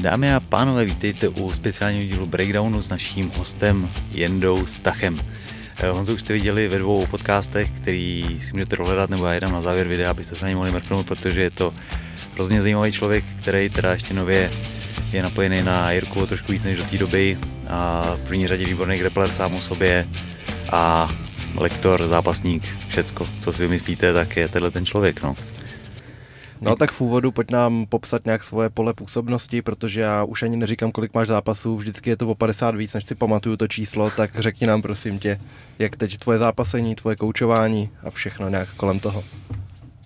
Dámy a pánové, vítejte u speciálního dílu Breakdownu s naším hostem Jendou Stachem. Eh, Honzo už jste viděli ve dvou podcastech, který si můžete dohledat, nebo já jedám na závěr videa, abyste se na ně mohli mrknout, protože je to hrozně zajímavý člověk, který teda ještě nově je napojený na Jirku trošku víc než do té doby a v první řadě výborný grappler sám o sobě a lektor, zápasník, všecko, co si vymyslíte, tak je tenhle ten člověk. No. No tak v úvodu pojď nám popsat nějak svoje pole působnosti, protože já už ani neříkám, kolik máš zápasů, vždycky je to o 50 víc, než si pamatuju to číslo, tak řekni nám prosím tě, jak teď tvoje zápasení, tvoje koučování a všechno nějak kolem toho.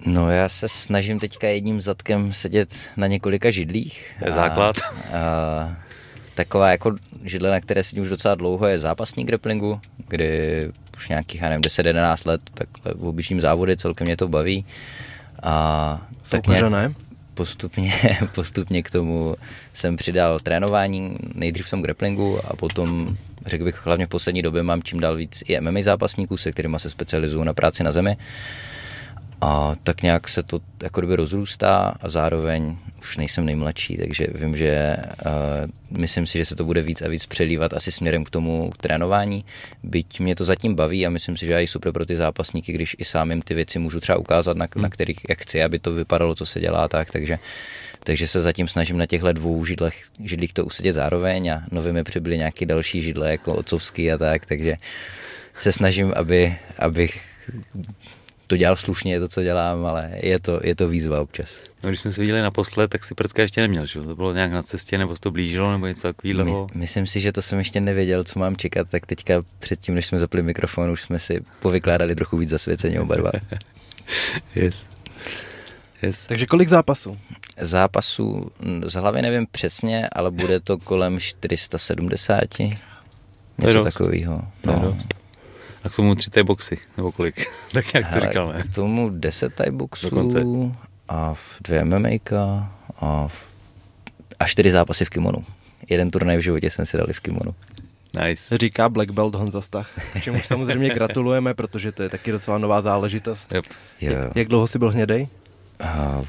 No já se snažím teďka jedním zadkem sedět na několika židlích. Je základ. A, taková jako židle, na které sedím už docela dlouho, je zápasní grapplingu, kdy už nějakých, já nevím, 10-11 let, Tak v obyčejním závody celkem mě to baví. A tak nějak postupně, postupně k tomu jsem přidal trénování, nejdřív jsem grapplingu a potom, řekl bych, hlavně v poslední době mám čím dál víc i MMA zápasníků, se kterými se specializuju na práci na zemi. Uh, a tak nějak se to jako kdyby rozrůstá a zároveň už nejsem nejmladší, takže vím, že uh, myslím si, že se to bude víc a víc přelívat asi směrem k tomu k trénování, byť mě to zatím baví a myslím si, že je super pro ty zápasníky, když i sám jim ty věci můžu třeba ukázat, na, na hmm. kterých jak chci, aby to vypadalo, co se dělá tak, takže takže se zatím snažím na těchto dvou židlech, židlích to usedět zároveň a nově mi přibyly nějaké další židle, jako otcovský a tak, takže se snažím, aby, abych to dělal slušně, je to, co dělám, ale je to, je to výzva občas. No, když jsme se viděli naposled, tak si prcka ještě neměl, že? To bylo nějak na cestě, nebo to blížilo, nebo něco takového? My, myslím si, že to jsem ještě nevěděl, co mám čekat, tak teďka předtím, než jsme zapli mikrofon, už jsme si povykládali trochu víc zasvěceně o barva. yes. Yes. Takže kolik zápasů? Zápasů hm, z hlavy nevím přesně, ale bude to kolem 470. Něco takového. No. A k tomu tři tie boxy, nebo kolik? tak jak jste říkal, ne? K tomu deset tie boxů Dokonce. a dvě MMA a, a čtyři zápasy v kimonu. Jeden turnaj v životě jsem si dali v kimonu. Nice. Říká Black Belt Honza Stach, čemu samozřejmě gratulujeme, protože to je taky docela nová záležitost. Yep. Jo. Jak dlouho jsi byl hnědej? Uh,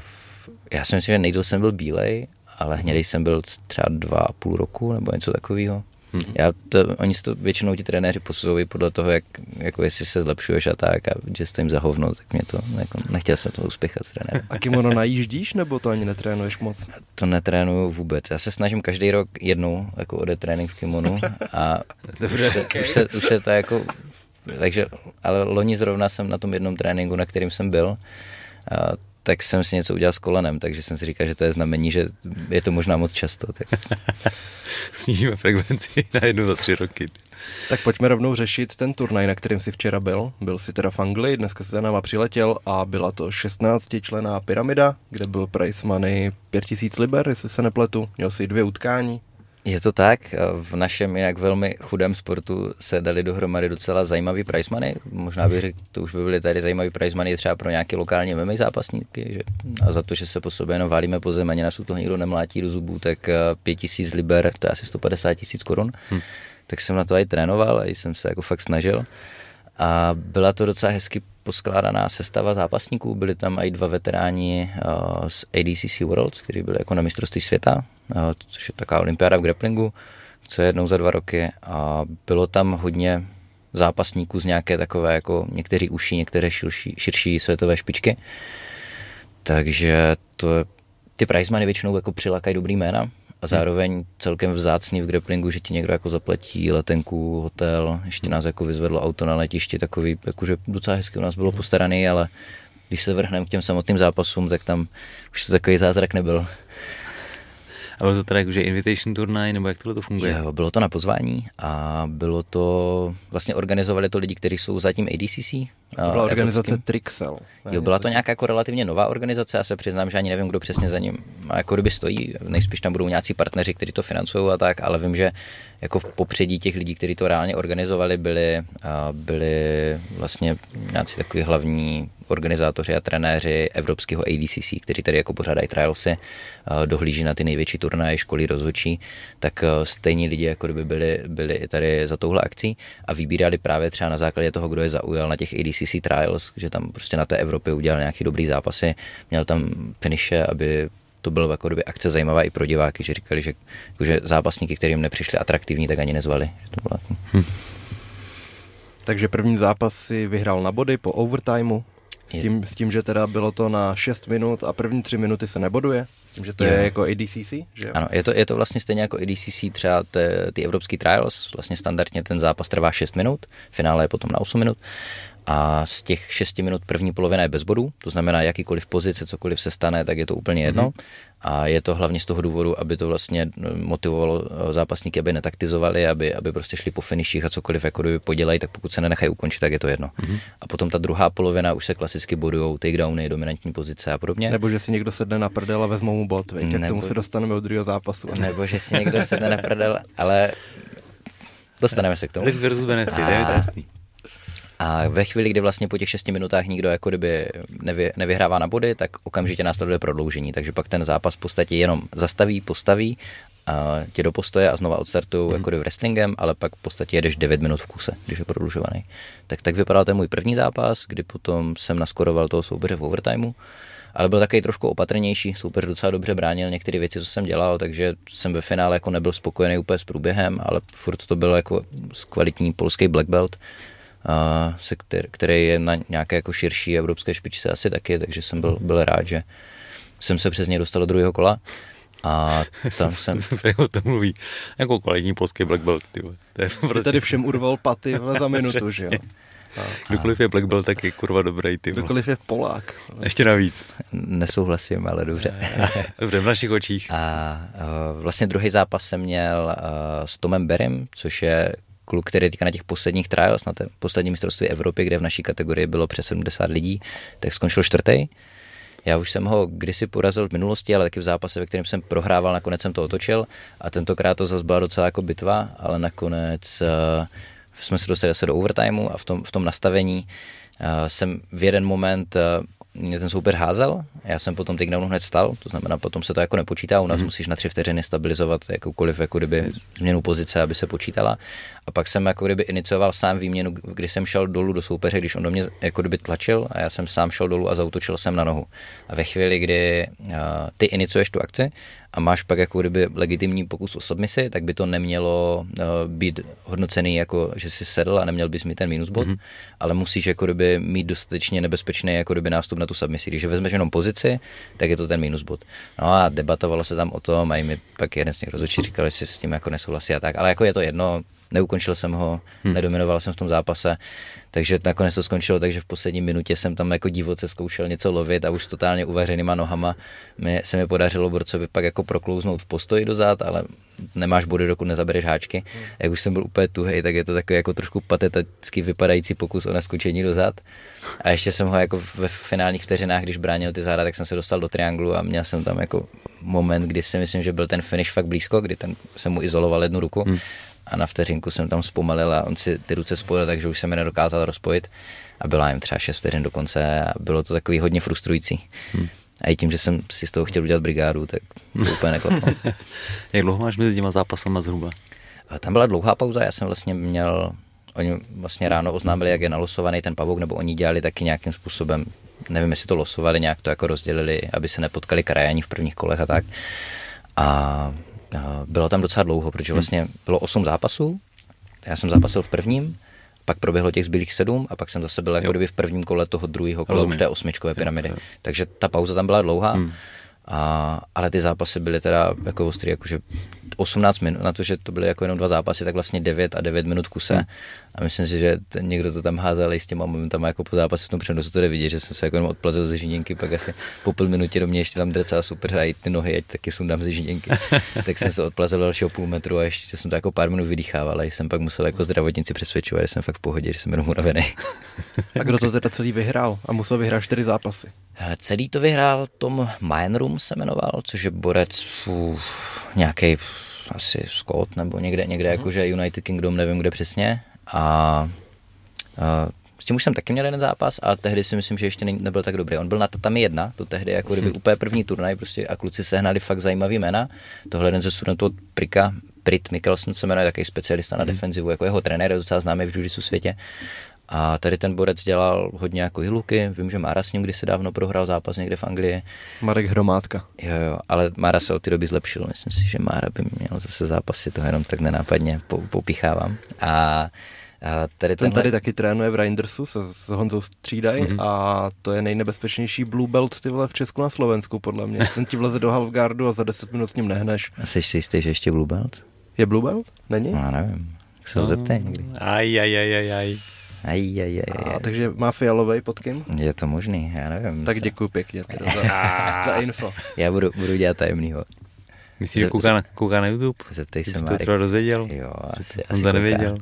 já si myslím, že nejdůl jsem byl bílej, ale hnědej jsem byl třeba dva a půl roku nebo něco takového. Mhm. Já to, oni si to většinou ti trenéři posuzují podle toho, jak, jako jestli se zlepšuješ a tak a že jste jim hovno, tak mě to, jako, nechtěl jsem to uspěchat s trenérem. A kimono najíždíš nebo to ani netrénuješ moc? To netrénuju vůbec. Já se snažím každý rok jednou jako ode trénink v kimonu a Dobře, už, se, okay. už, se, už se to jako, takže, ale loni zrovna jsem na tom jednom tréninku, na kterým jsem byl, a tak jsem si něco udělal s kolenem, takže jsem si říkal, že to je znamení, že je to možná moc často. Tak. Snížíme frekvenci na jednu za tři roky. Tak pojďme rovnou řešit ten turnaj, na kterém si včera byl. Byl si teda v Anglii, dneska se za náma přiletěl a byla to 16 člená pyramida, kde byl price money 5000 liber, jestli se nepletu. Měl si dvě utkání, je to tak, eh, v našem jinak velmi chudém sportu se dali dohromady docela zajímavý money. možná bych řekl, to už by byly tady zajímavý money třeba pro nějaké lokální MMA zápasníky, že? a za to, že se po sobě jenom válíme po zemi, ani nás toho nikdo nemlátí do zubů, tak 5000 eh, liber, to je asi 150 tisíc korun, hmm. tak jsem na to i trénoval, a jsem se jako fakt snažil. A byla to docela hezky poskládaná sestava zápasníků, byli tam i dva veteráni eh, z ADCC Worlds, kteří byli jako na mistrovství světa, Eh, což je taková olympiáda v grapplingu, co je jednou za dva roky a bylo tam hodně zápasníků z nějaké takové, jako někteří uší, některé širší, širší světové špičky. Takže to, ty prizmany většinou jako přilákají dobrý jména a hmm. zároveň celkem vzácný v grapplingu, že ti někdo jako zapletí letenku, hotel, ještě hmm. nás jako vyzvedlo auto na letišti, takový, jakože docela hezky u nás bylo hmm. postaraný, ale když se vrhneme k těm samotným zápasům, tak tam už to takový zázrak nebyl. A bylo to teda jakože invitation turnaj, nebo jak tohle to funguje? Jo, bylo to na pozvání a bylo to, vlastně organizovali to lidi, kteří jsou zatím ADCC, to byla eh, organizace Trixel. Jo, byla to nějaká jako relativně nová organizace, já se přiznám, že ani nevím, kdo přesně za ním a jako kdyby stojí. Nejspíš tam budou nějací partneři, kteří to financují a tak, ale vím, že jako v popředí těch lidí, kteří to reálně organizovali, byli, eh, byli vlastně nějací takový hlavní organizátoři a trenéři evropského ADCC, kteří tady jako pořádají trialsy, eh, dohlíží na ty největší turnaje, školy rozhodčí, tak stejní lidi jako kdyby byli, byli tady za touhle akcí a vybírali právě třeba na základě toho, kdo je zaujal na těch ADCC ACC Trials, že tam prostě na té Evropě udělal nějaký dobrý zápasy, měl tam finiše, aby to bylo jako době akce zajímavá i pro diváky, že říkali, že, že zápasníky, kterým nepřišli atraktivní, tak ani nezvali. Že to bylo hm. Takže první zápas si vyhrál na body po overtimeu, s tím, s tím, že teda bylo to na 6 minut a první 3 minuty se neboduje, s tím, že to je, je jako ADCC, že jo? Ano, je to, je to vlastně stejně jako ADCC, třeba ty, ty evropský trials, vlastně standardně ten zápas trvá 6 minut, finále je potom na 8 minut a z těch 6 minut první polovina je bez bodů, to znamená jakýkoliv pozice, cokoliv se stane, tak je to úplně jedno. Mm-hmm. A je to hlavně z toho důvodu, aby to vlastně eh, motivovalo eh, zápasníky, aby netaktizovali, aby, aby prostě šli po finiších a cokoliv jako kdyby podělají, tak pokud se nenechají ukončit, tak je to jedno. Mm-hmm. A potom ta druhá polovina už se klasicky bodujou, takedowny, dominantní pozice a podobně. Nebo že si někdo sedne na prdel a vezmou mu bod, viď? Nebo... k tomu se dostaneme od druhého zápasu. Nebo že si někdo sedne na prdel, ale dostaneme se k tomu. Risk versus benefit, a... je to jasný. A ve chvíli, kdy vlastně po těch šesti minutách nikdo jako kdyby nevy, nevyhrává na body, tak okamžitě následuje prodloužení. Takže pak ten zápas v podstatě jenom zastaví, postaví a tě do postoje a znova odstartují mm. jako v wrestlingem, ale pak v podstatě jedeš 9 minut v kuse, když je prodlužovaný. Tak tak vypadal ten můj první zápas, kdy potom jsem naskoroval toho soubeře v overtimeu, ale byl takový trošku opatrnější, super docela dobře bránil některé věci, co jsem dělal, takže jsem ve finále jako nebyl spokojený úplně s průběhem, ale furt to byl jako kvalitní polský black belt, se který, který je na nějaké jako širší evropské špičce asi taky, takže jsem byl, byl rád, že jsem se přes něj dostal do druhého kola. A tam jsem... o tom mluví. Jako kvalitní polský black belt, ty To je prostě... tady všem urval paty za minutu, že jo? Kdokoliv je black belt, tak je kurva dobrý, ty Kdokoliv je Polák. Ještě navíc. Nesouhlasím, ale dobře. dobře, v našich očích. A eh, vlastně druhý zápas jsem měl eh, s Tomem Berem, což je kluk, který teďka na těch posledních trials, na té poslední mistrovství Evropy, kde v naší kategorii bylo přes 70 lidí, tak skončil čtvrtý. Já už jsem ho kdysi porazil v minulosti, ale taky v zápase, ve kterém jsem prohrával, nakonec jsem to otočil a tentokrát to zase byla docela jako bitva, ale nakonec uh, jsme se dostali zase do overtimeu a v tom, v tom nastavení uh, jsem v jeden moment uh, mě ten soupeř házel, já jsem potom takedownu hned stal, to znamená, potom se to jako nepočítá, u nás mm. musíš na tři vteřiny stabilizovat jakoukoliv jako kdyby yes. změnu pozice, aby se počítala. A pak jsem jako kdyby inicioval sám výměnu, když jsem šel dolů do soupeře, když on do mě jako kdyby tlačil a já jsem sám šel dolů a zautočil jsem na nohu. A ve chvíli, kdy uh, ty iniciuješ tu akci a máš pak jako kdyby legitimní pokus o submisi, tak by to nemělo uh, být hodnocený jako, že jsi sedl a neměl bys mít ten minus bod, mm-hmm. ale musíš jako kdyby mít dostatečně nebezpečný jako kdyby nástup na tu submisi. Když vezmeš jenom pozici, tak je to ten minus bod. No a debatovalo se tam o tom a mi pak jeden z těch rozhodčí říkal, že si s tím jako nesouhlasí a tak, ale jako je to jedno, neukončil jsem ho, hmm. nedominoval jsem v tom zápase, takže nakonec to skončilo takže v poslední minutě jsem tam jako divoce zkoušel něco lovit a už totálně uvařenýma nohama mi, se mi podařilo Borcovi pak jako proklouznout v postoji dozad, ale nemáš body, dokud nezabereš háčky. Hmm. Jak už jsem byl úplně tuhej, tak je to takový jako trošku patetický vypadající pokus o naskočení dozad. A ještě jsem ho jako ve finálních vteřinách, když bránil ty záda, tak jsem se dostal do trianglu a měl jsem tam jako moment, kdy si myslím, že byl ten finish fakt blízko, kdy ten, jsem mu izoloval jednu ruku. Hmm a na vteřinku jsem tam zpomalil a on si ty ruce spojil, takže už jsem je nedokázal rozpojit a byla jim třeba 6 vteřin do konce a bylo to takový hodně frustrující. Hmm. A i tím, že jsem si z toho chtěl udělat brigádu, tak to hmm. úplně neklaplo. Jak dlouho máš mezi těma zápasama zhruba? A tam byla dlouhá pauza, já jsem vlastně měl, oni vlastně ráno oznámili, jak je nalosovaný ten pavouk, nebo oni dělali taky nějakým způsobem, nevím, jestli to losovali, nějak to jako rozdělili, aby se nepotkali krajani v prvních kolech a tak. A bylo tam docela dlouho, protože hmm. vlastně bylo osm zápasů. Já jsem zápasil v prvním, pak proběhlo těch zbylých sedm a pak jsem zase byl jako kdyby v prvním kole toho druhého kola už té osmičkové pyramidy. Jo, jo. Takže ta pauza tam byla dlouhá. Hmm. A, ale ty zápasy byly teda jako ostrý, jakože 18 minut, na to, že to byly jako jenom dva zápasy, tak vlastně 9 a 9 minut kuse. Hmm. A myslím si, že ten, někdo to tam házel i s těma momentama jako po zápasu v tom přenosu to vidět, že jsem se jako jenom odplazil ze žiněnky, pak asi po půl minutě do mě ještě tam drcá super a ty nohy, ať taky sundám ze žiněnky. tak jsem se odplazil dalšího půl metru a ještě jsem to jako pár minut vydýchával a jsem pak musel jako zdravotnici přesvědčovat, že jsem fakt v pohodě, že jsem jenom unavený. a kdo to teda celý vyhrál a musel vyhrát čtyři zápasy? Celý to vyhrál Tom Mainroom se jmenoval, což je borec nějaký asi Scott nebo někde, někde hmm. jakože United Kingdom, nevím kde přesně, a a s tím už jsem taky měl jeden zápas ale tehdy si myslím, že ještě ne, nebyl tak dobrý. On byl na tatami jedna, to tehdy jako kdyby hmm. úplně první turnaj prostě a kluci sehnali fakt zajímavý jména. Tohle jeden ze studentů od Prika, Prit Mikkelsen se jmenuje, takový specialista na hm. defenzivu, jako jeho trenér, je docela známý v judisu světě. A tady ten borec dělal hodně jako Hiluky, vím, že Mára s ním kdysi dávno prohrál zápas někde v Anglii. Marek Hromádka. Jo, jo, ale Mára se od té doby zlepšil, myslím si, že Mára by měl zase zápasy, to jenom tak nenápadně popichávám. A, a tady ten tenhle... tady taky trénuje v Reindersu se s Honzou Střídaj mm-hmm. a to je nejnebezpečnější blue belt ty vole v Česku na Slovensku podle mě. ten ti vleze do Halfgardu a za 10 minut s ním nehneš. A jsi si jistý, že ještě blue belt? Je blue belt? Není? No, nevím. Tak se ho no. zeptej někdy. Aj, aj, aj, aj, aj. Aj, aj, aj, aj. A, takže má fialový podkyn? Je to možný, já nevím. Tak děkuji pěkně teda za, za info. Já budu, budu dělat tajemnýho. Myslíš, že kouká na, kouká na YouTube? Zeptej se Marek. třeba dozvěděl? Jo, asi, asi On nevěděl.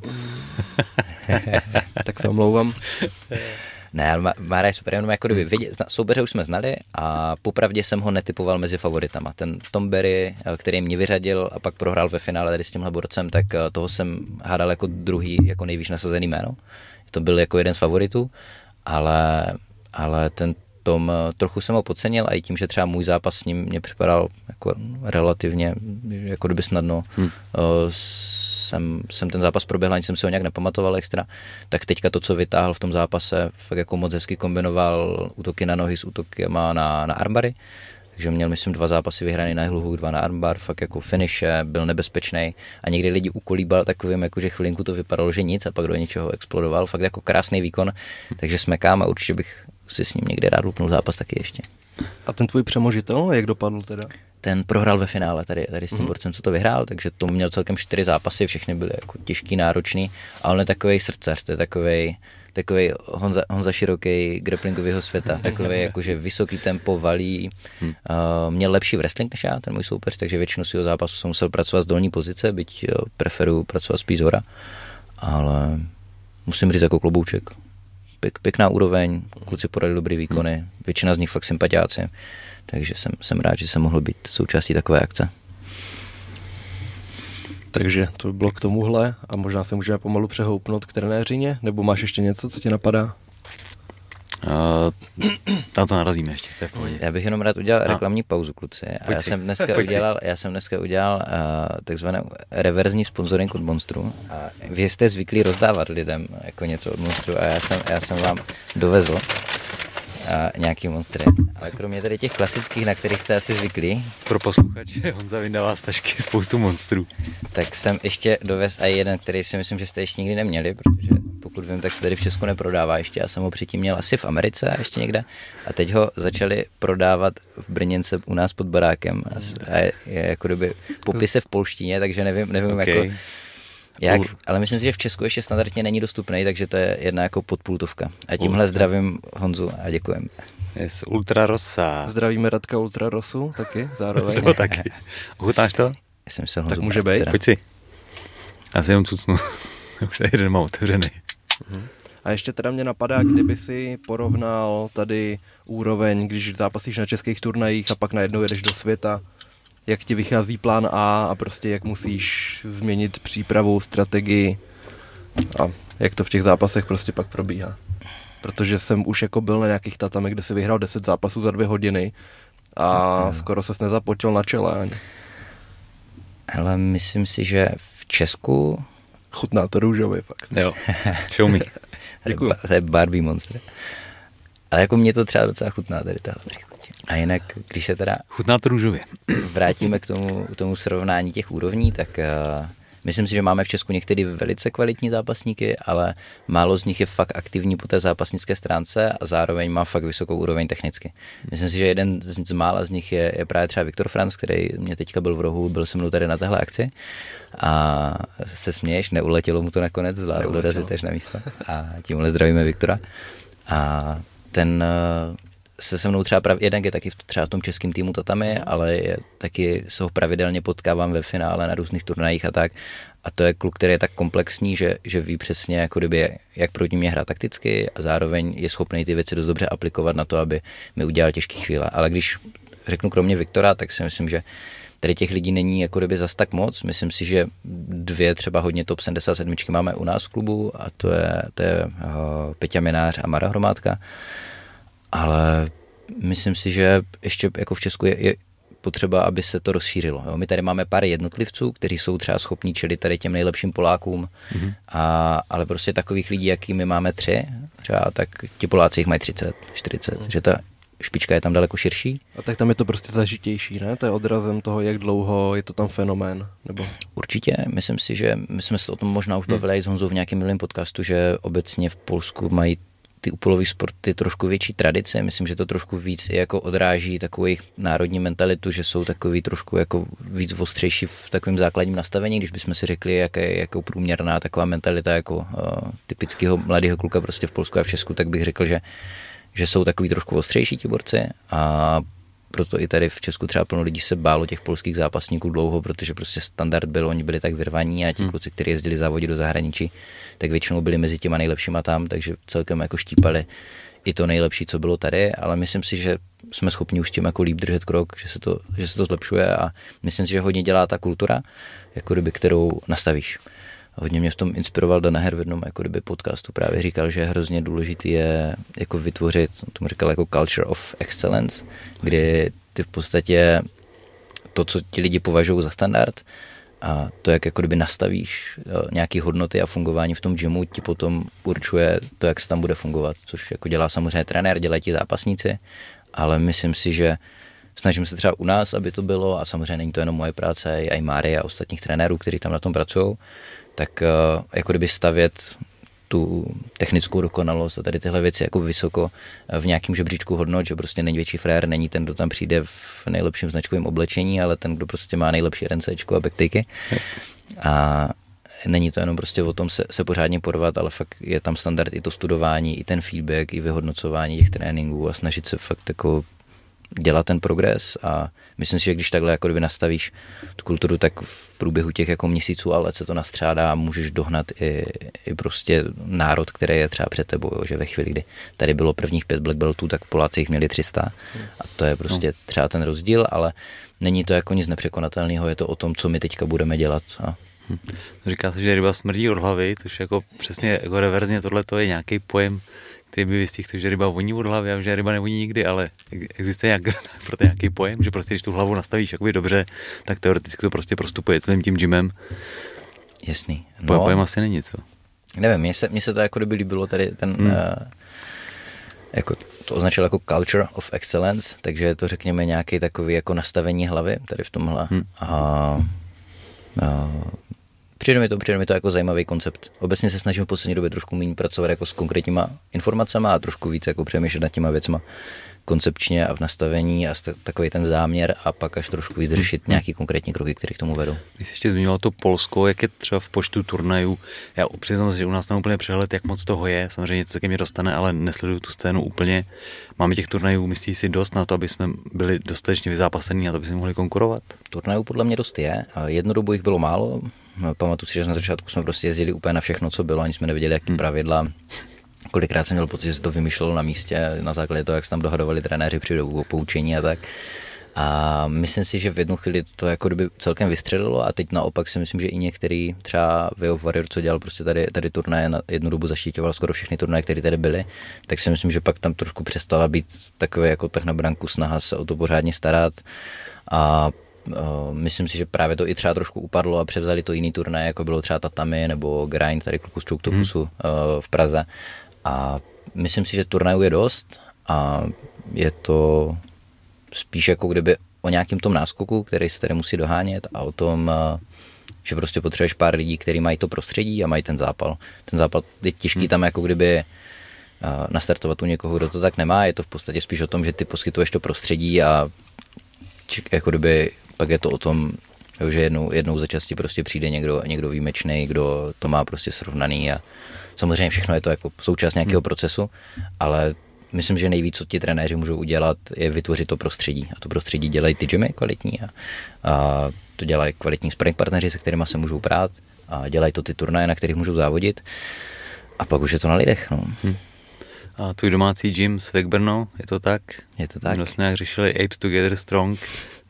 tak se omlouvám. Ne, ale Mára je super, jenom jako kdyby hmm. vědět, soubeře už jsme znali a popravdě jsem ho netypoval mezi favoritama. Ten Berry, eh, který mě vyřadil a pak prohrál ve finále tady s tímhle borcem, tak eh, toho jsem hádal jako druhý, jako nejvíc nasazený jméno to byl jako jeden z favoritů, ale, ale ten tom eh, trochu jsem ho podcenil a i tím, že třeba můj zápas s ním mě připadal jako relativně, jako kdyby snadno hmm. Eh, jsem, jsem ten zápas proběhl, ani jsem si ho nějak nepamatoval extra, tak teďka to, co vytáhl v tom zápase, fakt jako moc hezky kombinoval útoky na nohy s útoky na, na armbary, takže měl, myslím, dva zápasy vyhrané na hluhu, dva na armbar, fakt jako finiše, eh, byl nebezpečný a někdy lidi ukolíbal takovým, jako že chvilinku to vypadalo, že nic a pak do něčeho explodoval, fakt jako krásný výkon, takže kam a určitě bych si s ním někde rád lupnul zápas taky ještě. A ten tvůj přemožitel, jak dopadl teda? Ten prohrál ve finále tady, tady s tím mhm. borcem, co to vyhrál, takže to měl celkem čtyři zápasy, všechny byly jako těžký, náročný ale on je takový srdcař, to je takovej, takový Honza, Honza Široký grapplingového světa, takový jakože vysoký tempo valí. Hmm. Uh, měl lepší wrestling než já, ten můj soupeř, takže většinu svého zápasu jsem musel pracovat z dolní pozice, byť eh, preferu, preferuju pracovat spíš z hora. Ale musím říct jako klobouček. Pěk, pěkná úroveň, kluci podali dobrý výkony, hm. většina z nich fakt sympatiáci, takže jsem, jsem rád, že jsem mohl být součástí takové akce. Takže to by bylo k tomuhle a možná se můžeme pomalu přehoupnout k trenéřině, nebo máš ještě něco, co ti napadá? Uh, tam to narazíme ještě. Tak já bych jenom rád udělal no. reklamní pauzu, kluci. A já jsem dneska udělal, já jsem dneska udělal uh, takzvané reverzní sponsoring od Monstru. A vy jste zvyklí rozdávat lidem jako něco od Monstru a já jsem, já jsem vám dovezl nějaký monstry. Ale kromě tady těch klasických, na kterých jste asi zvyklí. Pro posluchače Honza vyndává z tašky spoustu monstrů. Tak jsem ještě dovez a jeden, který si myslím, že jste ještě nikdy neměli, protože pokud vím, tak se tady v Česku neprodává ještě. Já jsem ho předtím měl asi v Americe a ještě někde. A teď ho začali prodávat v Brněnce u nás pod barákem. A je, je jako doby popise v polštině, takže nevím, nevím okay. jako jak? Ale myslím si, že v Česku ještě standardně není dostupný, takže to je jedna jako podpultovka. A tímhle Ultra. zdravím Honzu a děkujem. Yes, Ultra Rosa. Zdravíme Radka Ultra Rosu taky zároveň. to taky. Ochutnáš to? Já jsem se Tak může být. Pojď si. Já si jenom cucnu. Už tady jeden mám otevřený. Uh-huh. A ještě teda mě napadá, kdyby si porovnal tady úroveň, když zápasíš na českých turnajích a pak najednou jedeš do světa, jak ti vychází plán A a prostě jak musíš změnit přípravu, strategii a jak to v těch zápasech prostě pak probíhá. Protože jsem už jako byl na nějakých tatamech, kde si vyhrál 10 zápasů za dvě hodiny a okay. Mhm. skoro ses nezapotil na čele ani. Ale myslím si, že v Česku... Chutná to růžově fakt. Jo, show me. Děkuju. To je Barbie monster. Ale jako mě to třeba docela chutná tady tahle. A jinak, když se teda... to růžově. Vrátíme k tomu, tomu srovnání těch úrovní, tak uh, myslím si, že máme v Česku některý velice kvalitní zápasníky, ale málo z nich je fakt aktivní po té zápasnické stránce a zároveň má fakt vysokou úroveň technicky. Myslím si, že jeden z, z mála z nich je, je právě třeba Viktor Franz, který mě teďka byl v rohu, byl se mnou tady na téhle akci a se směješ, neuletělo mu to nakonec, zvládl dorazit až na místo a tímhle zdravíme Viktora. A ten eh, se se mnou třeba prav, jednak je taky v, třeba v tom českém týmu Tatami, mhm. ale je, taky se ho pravidelně potkávám ve finále na různých turnajích a tak. A to je kluk, který je tak komplexní, že, že ví přesně, jako kdyby, jak proti mě hrát takticky a zároveň je schopný ty věci dost dobře aplikovat na to, aby mi udělal těžké chvíle. Ale když řeknu kromě Viktora, tak si myslím, že tady těch lidí není jako kdyby zas tak moc. Myslím si, že dvě třeba hodně top 77 máme u nás v klubu a to je, to je uh, Peťa Minář a Mara Hromádka. Uh, ale myslím si, že ještě jako v Česku je, je potřeba, aby se to rozšířilo. Jo? My tady máme pár jednotlivců, kteří jsou třeba schopní čelit tady těm nejlepším Polákům, mm-hmm. a, ale prostě takových lidí, jaký my máme tři, třeba, tak ti Poláci jich mají 30, 40, mm-hmm. že ta špička je tam daleko širší. A tak tam je to prostě zažitější, ne? To je odrazem toho, jak dlouho je to tam fenomén, nebo? Určitě, myslím si, že my jsme se o tom možná už mhm. bavili hmm. i s Honzou v nějakém milém podcastu, že obecně v Polsku mají ty úpolové sporty trošku větší tradice, myslím, že to trošku víc i jako odráží takovou jejich národní mentalitu, že jsou takový trošku jako víc ostřejší v takovém základním nastavení, když bychom si řekli, jak je jako průměrná taková mentalita jako uh, eh, typického mladého kluka prostě v Polsku a v Česku, tak bych řekl, že že jsou takový trošku ostřejší ti borci a proto i tady v Česku třeba plno lidí se bálo těch polských zápasníků dlouho, protože prostě standard byl, oni byli tak vyrvaní a ti hmm. kluci, kteří jezdili závodit do zahraničí, tak většinou byli mezi těma nejlepšíma tam, takže celkem jako štípali i to nejlepší, co bylo tady, ale myslím si, že jsme schopni už s tím jako líp držet krok, že se to, že se to zlepšuje a myslím si, že hodně dělá ta kultura, jako kdyby, kterou nastavíš hodně mě v tom inspiroval Dana Her v jednom jako kdyby podcastu právě říkal, že hrozně důležitý je jako vytvořit, on tomu říkal jako culture of excellence, kdy ty v podstatě to, co ti lidi považují za standard a to, jak jako kdyby nastavíš eh, nějaké hodnoty a fungování v tom gymu, ti potom určuje to, jak se tam bude fungovat, což jako dělá samozřejmě trenér, dělají ti zápasníci, ale myslím si, že snažím se třeba u nás, aby to bylo, a samozřejmě není to jenom moje práce, i Máry a ostatních trenérů, kteří tam na tom pracují, tak eh, jako kdyby stavět tu technickou dokonalost a tady tyhle věci jako vysoko eh, v nějakém žebříčku hodnot, že prostě největší frér není ten, kdo tam přijde v nejlepším značkovém oblečení, ale ten, kdo prostě má nejlepší RNCčko a backtaky. A není to jenom prostě o tom se, se pořádně porvat, ale fakt je tam standard i to studování, i ten feedback, i vyhodnocování těch tréninků a snažit se fakt jako dělat ten progres a myslím si, že když takhle jako kdyby nastavíš tu kulturu, tak v průběhu těch jako měsíců a se to nastřádá a můžeš dohnat i, i prostě národ, který je třeba před tebou, jo, že ve chvíli, kdy tady bylo prvních pět black beltů, tak Poláci jich měli 300 a to je prostě no. třeba ten rozdíl, ale není to jako nic nepřekonatelného, je to o tom, co my teďka budeme dělat a hm. Říká se, že ryba smrdí od hlavy, což jako přesně jako reverzně tohle to je nějaký pojem ryby vystih, to, že ryba voní od hlavy, vím, že ryba nevoní nikdy, ale existuje nějak, pro nějaký pojem, že prostě když tu hlavu nastavíš jakoby dobře, tak teoreticky to prostě prostupuje celým tím gymem. Jasný. No, pojem asi není, co? Nevím, mně se, mně se to jako kdyby líbilo tady ten, hmm. uh, jako to označil jako culture of excellence, takže to řekněme nějaký takový jako nastavení hlavy tady v tomhle. Hmm. Uh, Přijde mi to, přijde mi to jako zajímavý koncept. Obecně se snažím v poslední době trošku méně pracovat jako s konkrétníma informacemi a trošku víc jako přemýšlet nad těma věcma koncepčně a v nastavení a takový ten záměr a pak až trošku víc hmm. nějaký konkrétní kroky, které k tomu vedou. Když jsi ještě zmínila to Polsko, jak je třeba v počtu turnajů, já přiznám se, že u nás tam úplně přehled, jak moc toho je, samozřejmě něco ke mně dostane, ale nesleduju tu scénu úplně. Máme těch turnajů, myslíš si, dost na to, aby jsme byli dostatečně vyzápasení a to, aby jsme mohli konkurovat? Turnajů podle mě dost je. Jednodobu jich bylo málo, Pamatuju si, že na začátku jsme prostě jezdili úplně na všechno, co bylo, ani jsme nevěděli, jaký hmm. pravidla Kolikrát jsem měl pocit, že se to vymýšlelo na místě na základě toho, jak se tam dohadovali trenéři při dobu poučení a tak. A myslím si, že v jednu chvíli to jako kdyby celkem vystřelilo a teď naopak si myslím, že i některý třeba Veo Warrior, co dělal prostě tady, tady turnaje, na jednu dobu zaštítoval skoro všechny turné, které tady byly, tak si myslím, že pak tam trošku přestala být takové jako tak na branku snaha se o to pořádně starat a myslím si, že právě to i třeba trošku upadlo a převzali to jiný turnaje, jako bylo třeba Tatami nebo Grind tady kluku z hmm. Eh, v Praze a myslím si, že turnajů je dost a je to spíš jako kdyby o nějakém tom náskoku, který se tady musí dohánět a o tom, eh, že prostě potřebuješ pár lidí, kteří mají to prostředí a mají ten zápal. Ten zápal je těžký hmm. tam jako kdyby eh, nastartovat u někoho, kdo to tak nemá. Je to v podstatě spíš o tom, že ty poskytuješ to prostředí a jako kdyby pak je to o tom, Jo, že jednou, jednou za časti prostě přijde někdo, někdo výjimečný, kdo to má prostě srovnaný a samozřejmě všechno je to jako součást nějakého hmm. procesu, ale myslím, že nejvíc, co ti trenéři můžou udělat, je vytvořit to prostředí. A to prostředí dělají ty gymy kvalitní a, a to dělají kvalitní sparring partneři, se kterými se můžou prát a dělají to ty turnaje, na kterých můžou závodit a pak už je to na lidech. No. Hmm. A tvůj domácí gym s Brno, je to tak? Je to tak. No jsme nějak vlastně řešili Apes Together Strong,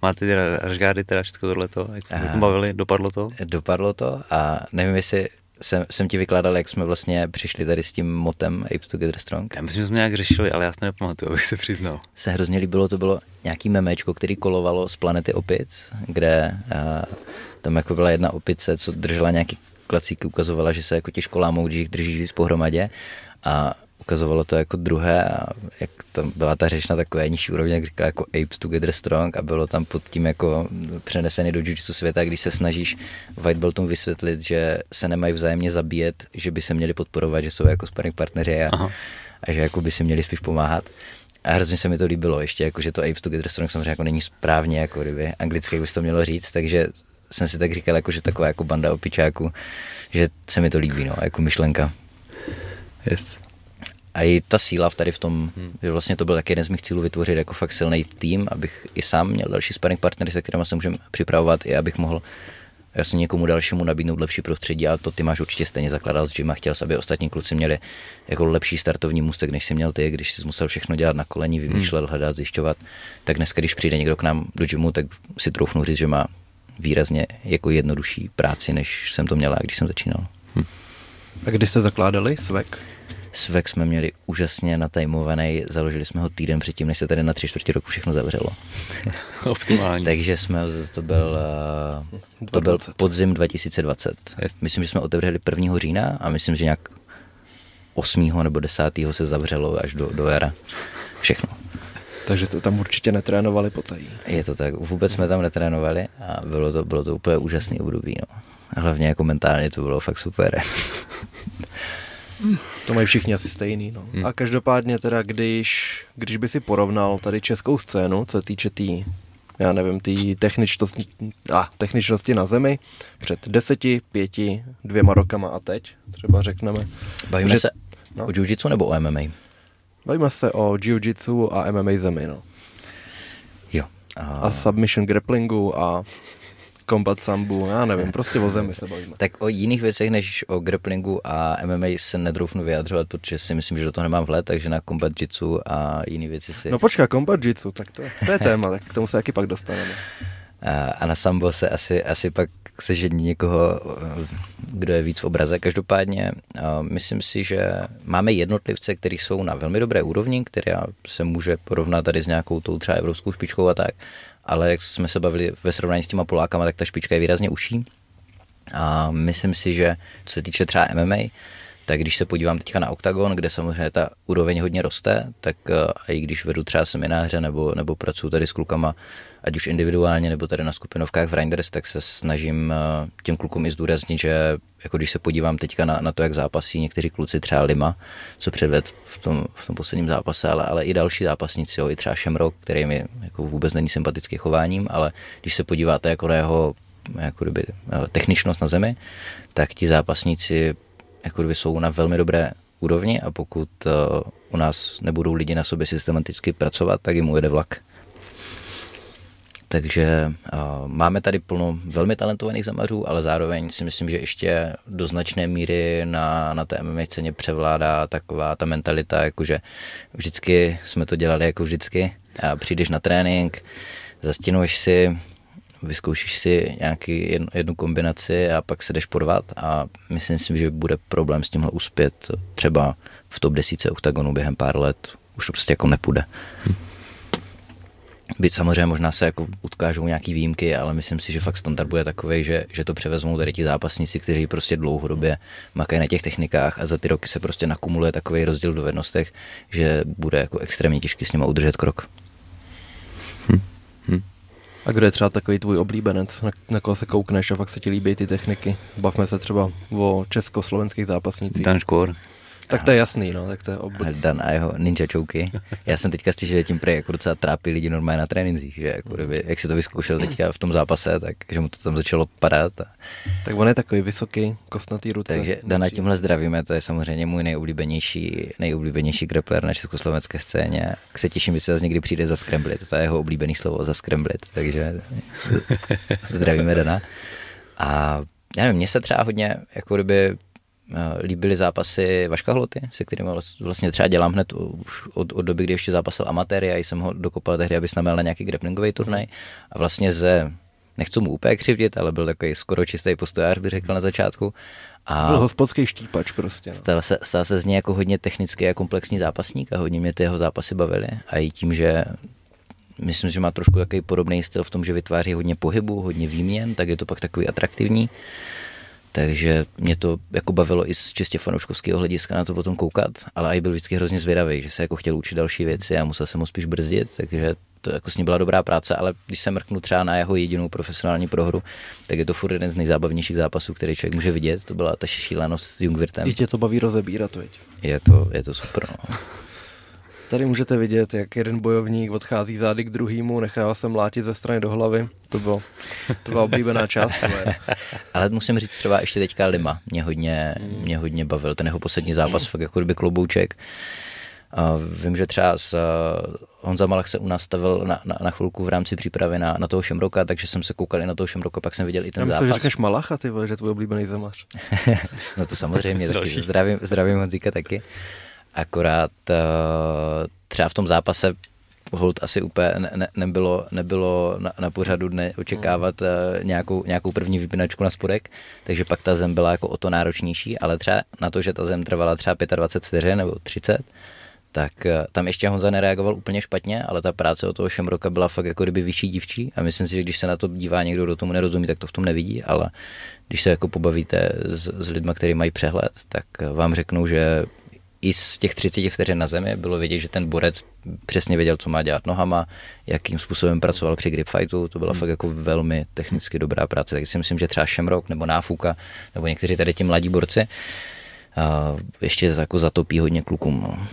máte teda ražgády, teda všechno to, jak jsme to bavili, dopadlo to? Dopadlo to a nevím, jestli jsem, jsem ti vykládal, jak jsme vlastně přišli tady s tím motem Apes Together Strong. Já myslím, že jsme nějak řešili, ale já si nepamatuju, abych se přiznal. Se hrozně líbilo, to bylo nějaký memečko, který kolovalo z planety opic, kde a, eh, tam jako byla jedna opice, co držela nějaký klacíky, ukazovala, že se jako těžko lámou, když jich držíš víc pohromadě. A ukazovalo to jako druhé a jak tam byla ta řeč na takové nižší úrovně, jak říkala jako Apes Together Strong a bylo tam pod tím jako přenesený do jiu světa, když se snažíš White Beltům vysvětlit, že se nemají vzájemně zabíjet, že by se měli podporovat, že jsou jako sparring partneři a, a že jako by si měli spíš pomáhat. A hrozně se mi to líbilo ještě, jako, že to Apes Together Strong samozřejmě jako není správně, jako kdyby anglicky, bys by to mělo říct, takže jsem si tak říkal, jako, že taková jako banda opičáků, že se mi to líbí, no, jako myšlenka. Yes a i ta síla v tady v tom, hmm. že vlastně to byl taky jeden z mých cílů vytvořit jako fakt silný tým, abych i sám měl další sparring partnery, se kterými se můžeme připravovat i abych mohl jasně někomu dalšímu nabídnout lepší prostředí a to ty máš určitě stejně zakládal s Jim a chtěl aby ostatní kluci měli jako lepší startovní můstek, než si měl ty, když jsi musel všechno dělat na koleni, vymýšlet, hmm. hledat, zjišťovat. Tak dneska, když přijde někdo k nám do gymu, tak si troufnu říct, že má výrazně jako jednodušší práci, než jsem to měla, když jsem začínal. Hmm. A kdy jste zakládali SVEK? Svek jsme měli úžasně natajmovaný, založili jsme ho týden předtím, než se tady na tři čtvrtě roku všechno zavřelo. Optimálně. Takže jsme, to byl, eh, to byl podzim 2020. Jest. Myslím, že jsme otevřeli 1. října a myslím, že nějak 8. nebo 10. se zavřelo až do, do jara Všechno. Takže jste tam určitě netrénovali potají. Je to tak, vůbec jsme tam netrénovali a bylo to, bylo to úplně úžasný období. No. Hlavně jako mentálně to bylo fakt super. To mají všichni asi stejný. No. Hmm. A každopádně teda, když, když by si porovnal tady českou scénu, co týče té tý, já nevím, té techničnosti, ah, techničnosti na zemi před deseti, pěti, dvěma rokama a teď, třeba řekneme. Bavíme že, se no. o jiu nebo o MMA? Bavíme se o jiu a MMA zemi, no. Jo. A, a submission grapplingu a kombat sambu, já nevím, prostě o zemi se bavíme. Tak o jiných věcech než o grapplingu a MMA se nedroufnu vyjadřovat, protože si myslím, že do toho nemám vhled, takže na kombat jitsu a jiné věci si... No počkej, kombat jitsu, tak to, je, to je téma, tak k tomu se jaký pak dostaneme. A, a na sambo se asi, asi pak sežení někoho, kdo je víc v obraze. Každopádně myslím si, že máme jednotlivce, kteří jsou na velmi dobré úrovni, která se může porovnat tady s nějakou tou třeba evropskou špičkou a tak, ale jak jsme se bavili ve srovnání s těma Polákama, tak ta špička je výrazně uší. A myslím si, že co se týče třeba MMA, tak když se podívám teďka na OKTAGON, kde samozřejmě ta úroveň hodně roste, tak eh, a i když vedu třeba semináře nebo, nebo pracuji tady s klukama, ať už individuálně nebo tady na skupinovkách v Reinders, tak se snažím eh, těm klukům i zdůraznit, že jako když se podívám teďka na, na to, jak zápasí někteří kluci, třeba Lima, co předved v tom, v tom posledním zápase, ale, ale i další zápasníci, jo, i třeba Šemrok, který mi jako vůbec není sympatický chováním, ale když se podíváte jako na jeho jako kdyby, eh, techničnost na zemi, tak ti zápasníci jako kdyby jsou na velmi dobré úrovni a pokud eh, u nás nebudou lidi na sobě systematicky pracovat, tak jim ujede vlak. Takže uh, máme tady plno velmi talentovaných zamařů, ale zároveň si myslím, že ještě do značné míry na, na té MMA ceně převládá taková ta mentalita, jakože vždycky jsme to dělali jako vždycky. A přijdeš na trénink, zastinuješ si, vyzkoušíš si nějaký jednu kombinaci a pak se jdeš porvat a myslím si, že bude problém s tímhle uspět třeba v top 10 oktagonu během pár let, už to prostě jako nepůjde. Hm. Byť samozřejmě možná se jako utkážou nějaký výjimky, ale myslím si, že fakt standard bude takový, že, že to převezmou tady ti zápasníci, kteří prostě dlouhodobě makají na těch technikách a za ty roky se prostě nakumuluje takový rozdíl v dovednostech, že bude jako extrémně těžký s nimi udržet krok. Hmm. Hmm. A kdo je třeba takový tvůj oblíbenec, na, na koho se koukneš a fakt se ti líbí ty techniky? Bavme se třeba o československých zápasnících. Dan Škor. Tak to je jasný, no, tak to je obr... Dan a jeho ninja čouky. Já jsem teďka slyšel, že tím prej jako docela trápí lidi normálně na tréninzích, že jako kdyby, jak si to vyzkoušel teďka v tom zápase, tak že mu to tam začalo padat. A... Tak on je takový vysoký, kostnatý ruce. Takže a tímhle zdravíme, to je samozřejmě můj nejoblíbenější, nejoblíbenější grappler na československé scéně. K se těším, že se zase někdy přijde za skremblit, to je jeho oblíbený slovo, za skremblit, takže zdravíme Dana. A já nevím, mně se třeba hodně, jako kdyby Eh, líbily zápasy Vaška Hloty, se kterým vlastně třeba dělám hned už od, od doby, kdy ještě zápasil amatéry a jsem ho dokopal tehdy, aby snamel na nějaký grapplingový turnaj hmm. a vlastně ze nechci mu úplně křivdit, ale byl takový skoro čistý postojář, bych řekl na začátku. A byl hospodský štípač prostě. No. Stal, se, stal se z něj jako hodně technický a komplexní zápasník a hodně mě ty jeho zápasy bavily. A i tím, že myslím, že má trošku takový podobný styl v tom, že vytváří hodně pohybu, hodně výměn, tak je to pak takový atraktivní. Takže mě to jako bavilo i z čistě fanouškovského hlediska na to potom koukat, ale i byl vždycky hrozně zvědavý, že se jako chtěl učit další věci a musel jsem ho spíš brzdit, takže to jako s ním byla dobrá práce, ale když se mrknu třeba na jeho jedinou profesionální prohru, tak je to furt jeden z nejzábavnějších zápasů, který člověk může vidět. To byla ta šílenost s Jungwirtem. I tě to baví rozebírat, veď? Je to, je to super. No. Tady můžete vidět, jak jeden bojovník odchází zády k druhému, nechává se mlátit ze strany do hlavy. To, bylo, to byla oblíbená část. Ale musím říct třeba ještě teďka Lima. Mě hodně, hmm. mě hodně bavil ten jeho poslední zápas, fakt jako kdyby klobouček. vím, že třeba s, eh, Honza Malach se u nás stavil na, na, na chvilku v rámci přípravy na, na toho Šemroka, takže jsem se koukal i na toho Šemroka, pak jsem viděl i ten Já myslím, zápas. že řekneš Malacha, ty vole, že tvůj oblíbený zemař. no to samozřejmě, taky zdravím, zdravím Honzíka taky. Akorát eh, třeba v tom zápase hold asi úplně ne, nebylo, nebylo na, na pořadu dne očekávat uh, nějakou, nějakou první vypinačku na spodek, takže pak ta zem byla jako o to náročnější, ale třeba na to, že ta zem trvala třeba 25 nebo 30, tak uh, tam ještě Honza nereagoval úplně špatně, ale ta práce od toho Šemroka byla fakt jako kdyby vyšší dívčí a myslím si, že když se na to dívá někdo, kdo tomu nerozumí, tak to v tom nevidí, ale když se jako pobavíte s, s lidmi, kteří mají přehled, tak vám řeknou, že i z těch 30 vteřin na zemi bylo vidět, že ten borec přesně věděl, co má dělat nohama, jakým způsobem pracoval při grip fightu, to byla hmm. fakt jako velmi technicky dobrá práce. Tak si myslím, že třeba Šemrok nebo Náfuka nebo někteří tady ti mladí borci uh, ještě jako zatopí hodně klukům. No.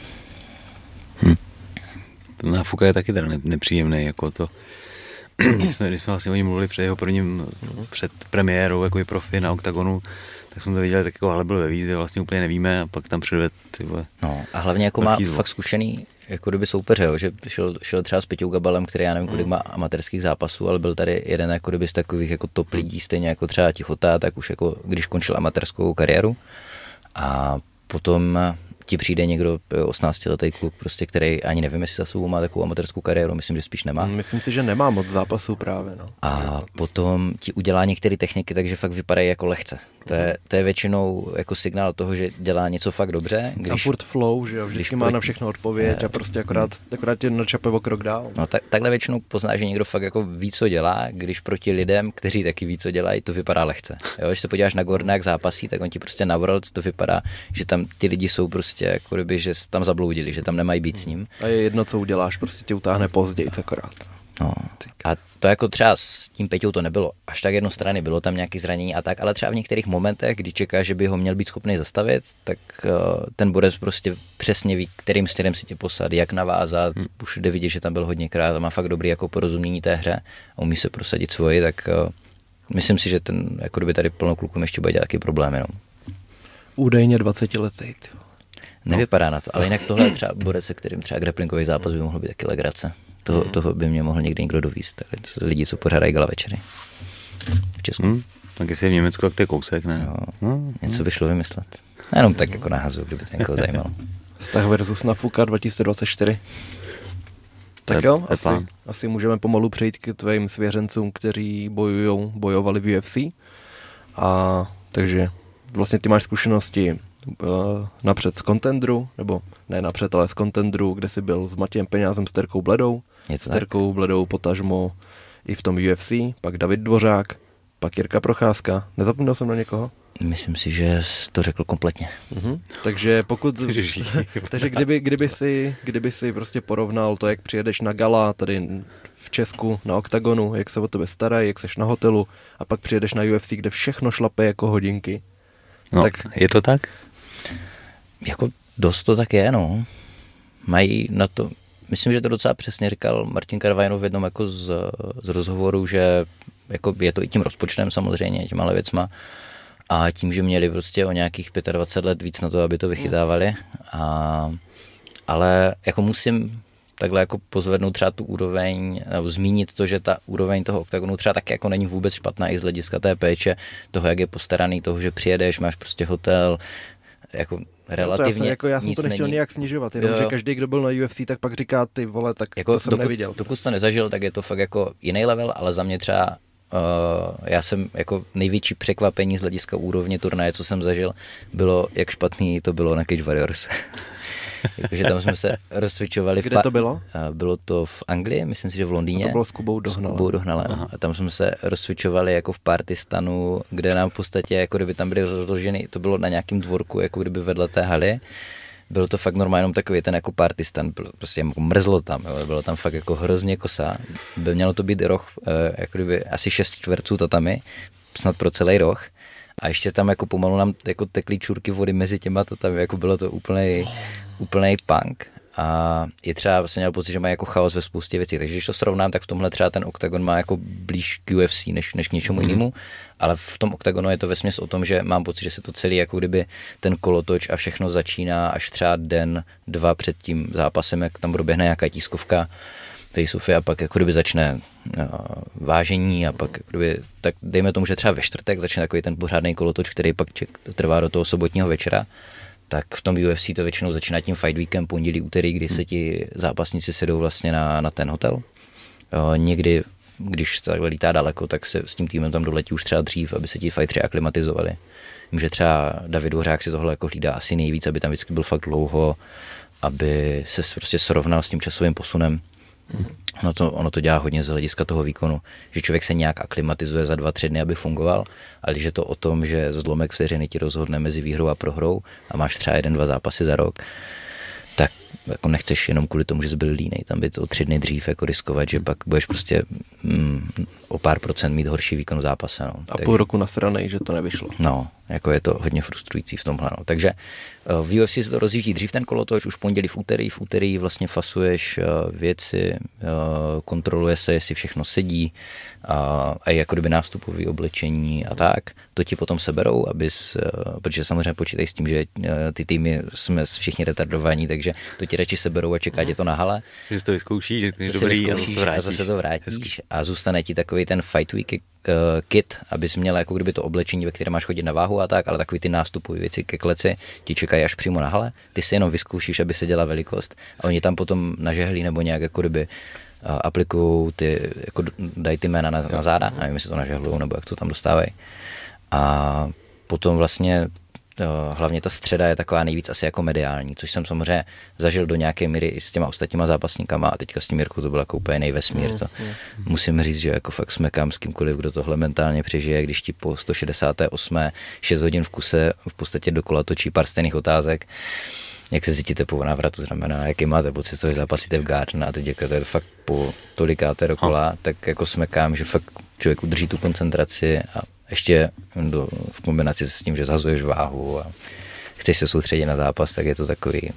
Hmm. Náfuka je taky teda nepříjemný, jako to když jsme, když jsme vlastně o něm mluvili před jeho prvním, před premiérou, jako je profi na OKTAGONu, tak jsme to viděli, tak jako ale byl ve výzvě, vlastně úplně nevíme a pak tam předved ty vole, No a hlavně jako má zlo. fakt zkušený jako kdyby soupeře, jo, že šel, šel třeba s Peťou Gabalem, který já nevím, kolik mm. má amatérských zápasů, ale byl tady jeden jako kdyby z takových jako top mm. lidí, stejně jako třeba Tichota, tak už jako když končil amatérskou kariéru. A potom ti přijde někdo 18-letý kluk, prostě, který ani nevím, jestli za sebou má takovou amatérskou kariéru, myslím, že spíš nemá. Myslím si, že nemá moc zápasů právě. No. A potom ti udělá některé techniky, takže fakt vypadají jako lehce. To je, to je většinou jako signál toho, že dělá něco fakt dobře. Když, a furt flow, že jo, vždycky má na všechno odpověď a prostě akorát, akorát tě načape o krok dál. No tak, takhle většinou pozná, že někdo fakt jako ví, co dělá, když proti lidem, kteří taky ví, co dělají, to vypadá lehce. Jo, když se podíváš na Gordona, jak zápasí, tak on ti prostě navrhl, to vypadá, že tam ti lidi jsou prostě prostě, jako kdyby, že tam zabloudili, že tam nemají být s ním. A je jedno, co uděláš, prostě tě utáhne později akorát. No. A to jako třeba s tím Peťou to nebylo až tak jednostranný, bylo tam nějaký zranění a tak, ale třeba v některých momentech, kdy čeká, že by ho měl být schopný zastavit, tak uh, ten bude prostě přesně ví, kterým směrem si tě posadí, jak navázat, hmm. už jde vidět, že tam byl hodněkrát a má fakt dobrý jako porozumění té hře a umí se prosadit svoji, tak uh, myslím si, že ten, jako kdyby tady plnou klukům ještě bude dělat nějaký problém, jenom. Údajně 20 letý. No. Nevypadá na to, ale jinak tohle je třeba borec, se kterým třeba grapplingový zápas by mohl být taky legrace. Toho, hmm. toho by mě mohl někdy někdo dovíst. Lidi, co pořádají gala večery v Česku. Mm. tak jestli je v Německu, tak to je kousek, ne? Jo, Mm. něco no. by šlo vymyslet. Jenom tak jako náhazu, kdyby to někoho zajímalo. Vztah versus Nafuka 2024. Tak jo, asi, asi můžeme pomalu přejít k tvým svěřencům, kteří bojujou, bojovali v UFC. A takže vlastně ty máš zkušenosti napřed z kontendru, nebo ne napřed, ale z kontendru, kde si byl s Matějem Peňázem, s Terkou Bledou, s Terkou Bledou potažmo i v tom UFC, pak David Dvořák, pak Jirka Procházka. Nezapomněl jsem na někoho? Myslím si, že jsi to řekl kompletně. Mm-hmm. Takže pokud... takže kdyby, kdyby, si, kdyby si prostě porovnal to, jak přijedeš na gala tady v Česku na OKTAGONu, jak se o tebe starají, jak seš na hotelu a pak přijedeš na UFC, kde všechno šlape jako hodinky. No, tak je to tak? Jako dost to tak je, no. Mají na to, myslím, že to docela přesně říkal Martin Karvajnov v jednom jako z, z rozhovoru, že jako je to i tím rozpočtem samozřejmě, těma věcma, a tím, že měli prostě o nějakých 25 let víc na to, aby to vychytávali. A, ale jako musím takhle jako pozvednout třeba tu úroveň, nebo zmínit to, že ta úroveň toho oktagonu třeba tak jako není vůbec špatná i z hlediska té péče, toho, jak je postaraný, toho, že přijedeš, máš prostě hotel, jako relativně no to jsem, jako já jsem to nechtěl nějak snižovat, jenom jo, jo. že každý, kdo byl na UFC, tak pak říká ty vole, tak jako, to jsem dokud, neviděl. Dokud to nezažil, tak je to fakt jako jiný level, ale za mě třeba Uh, já jsem jako největší překvapení z hlediska úrovně turnaje, co jsem zažil, bylo, jak špatný to bylo na Cage Warriors. Takže tam jsme se rozcvičovali. Kde v pa- to bylo? Bylo to v Anglii, myslím si, že v Londýně. A to bylo s Kubou Dohnala. S Kubou Dohnala, A tam jsme se rozcvičovali jako v party stanu, kde nám v podstatě, jako kdyby tam byly rozloženy, to bylo na nějakém dvorku, jako kdyby vedle té haly bylo to fakt normálně jenom takový ten jako party stand, prostě jako mrzlo tam, jo, bylo tam fakt jako hrozně kosa, Bylo mělo to být roh, eh, jako kdyby asi šest čtverců tatami, snad pro celý roh a ještě tam jako pomalu nám jako tekly čurky vody mezi těma, to tam jako bylo to úplný, úplný punk. A je třeba, vlastně měl pocit, že má jako chaos ve spoustě věcí. Takže když to srovnám, tak v tomhle třeba ten OKTAGON má jako blíž k UFC než, než k něčemu mm. jinému. Ale v tom OKTAGONu je to ve o tom, že mám pocit, že se to celý jako kdyby ten kolotoč a všechno začíná až třeba den, dva před tím zápasem, jak tam proběhne nějaká tiskovka face-offy a pak jako kdyby začne uh, vážení a pak jako kdyby, tak dejme tomu, že třeba ve čtvrtek začne takový ten pořádný kolotoč, který pak ček, trvá do toho sobotního večera, tak v tom UFC to většinou začíná tím fight weekem pondělí, úterý, kdy hmm. se ti zápasníci sedou vlastně na, na ten hotel. Uh, někdy když takhle lítá daleko, tak se s tím týmem tam doletí už třeba dřív, aby se ti fightři aklimatizovali. Vím, že třeba David Hořák si tohle jako hlídá asi nejvíc, aby tam vždycky byl fakt dlouho, aby se prostě srovnal s tím časovým posunem. Ono to, ono to dělá hodně z hlediska toho výkonu, že člověk se nějak aklimatizuje za dva, tři dny, aby fungoval, ale že to o tom, že zlomek vteřiny ti rozhodne mezi výhrou a prohrou a máš třeba jeden, dva zápasy za rok, tak jako nechceš jenom kvůli tomu, že jsi byl línej, tam by to tři dny dřív jako riskovat, že pak budeš prostě mm, o pár procent mít horší výkon v zápase. No. A Takže... půl roku nasranej, že to nevyšlo. No, jako je to hodně frustrující v tomhle. No. Takže eh, v UFC se to rozjíždí dřív ten kolo, to už pondělí v úterý, v úterý vlastně fasuješ eh, věci, eh, kontroluje se, jestli všechno sedí a, a jako kdyby nástupový oblečení a tak. To ti potom seberou, abys, protože samozřejmě počítají s tím, že ty týmy jsme všichni retardovaní, takže to ti radši seberou a čeká tě to na hale. Že to vyzkouší, že to je dobrý a zase to vrátíš. A, a zůstane ti takový ten fight week, kit, abys měl jako kdyby to oblečení, ve kterém máš chodit na váhu a tak, ale takový ty nástupové věci ke kleci ti čekají až přímo na hale, ty si jenom vyzkoušíš, aby se dělala velikost a oni tam potom nažehlí nebo nějak jako kdyby aplikují ty, jako dají ty jména na, na záda, nevím, jestli to nažehlují nebo jak to tam dostávají. A potom vlastně Eh, hlavně ta středa je taková nejvíc asi jako mediální, což jsem samozřejmě zažil do nějaké míry i s těma ostatníma zápasníkama a teďka s tím Jirku to byla jako úplně nejvesmír. Mm, to mm. musím říct, že jako fakt jsme kam s kýmkoliv, kdo tohle mentálně přežije, když ti po 168. 6 hodin v kuse v podstatě dokola točí pár stejných otázek, jak se cítíte po návratu z jaký máte pocit, co zápasíte v Garden a teď jako to je fakt po tolikáté dokola, no. tak jako smekám, že fakt člověk udrží tu koncentraci a ještě do, v kombinaci s tím, že zhazuješ váhu a chceš se soustředit na zápas, tak je to takový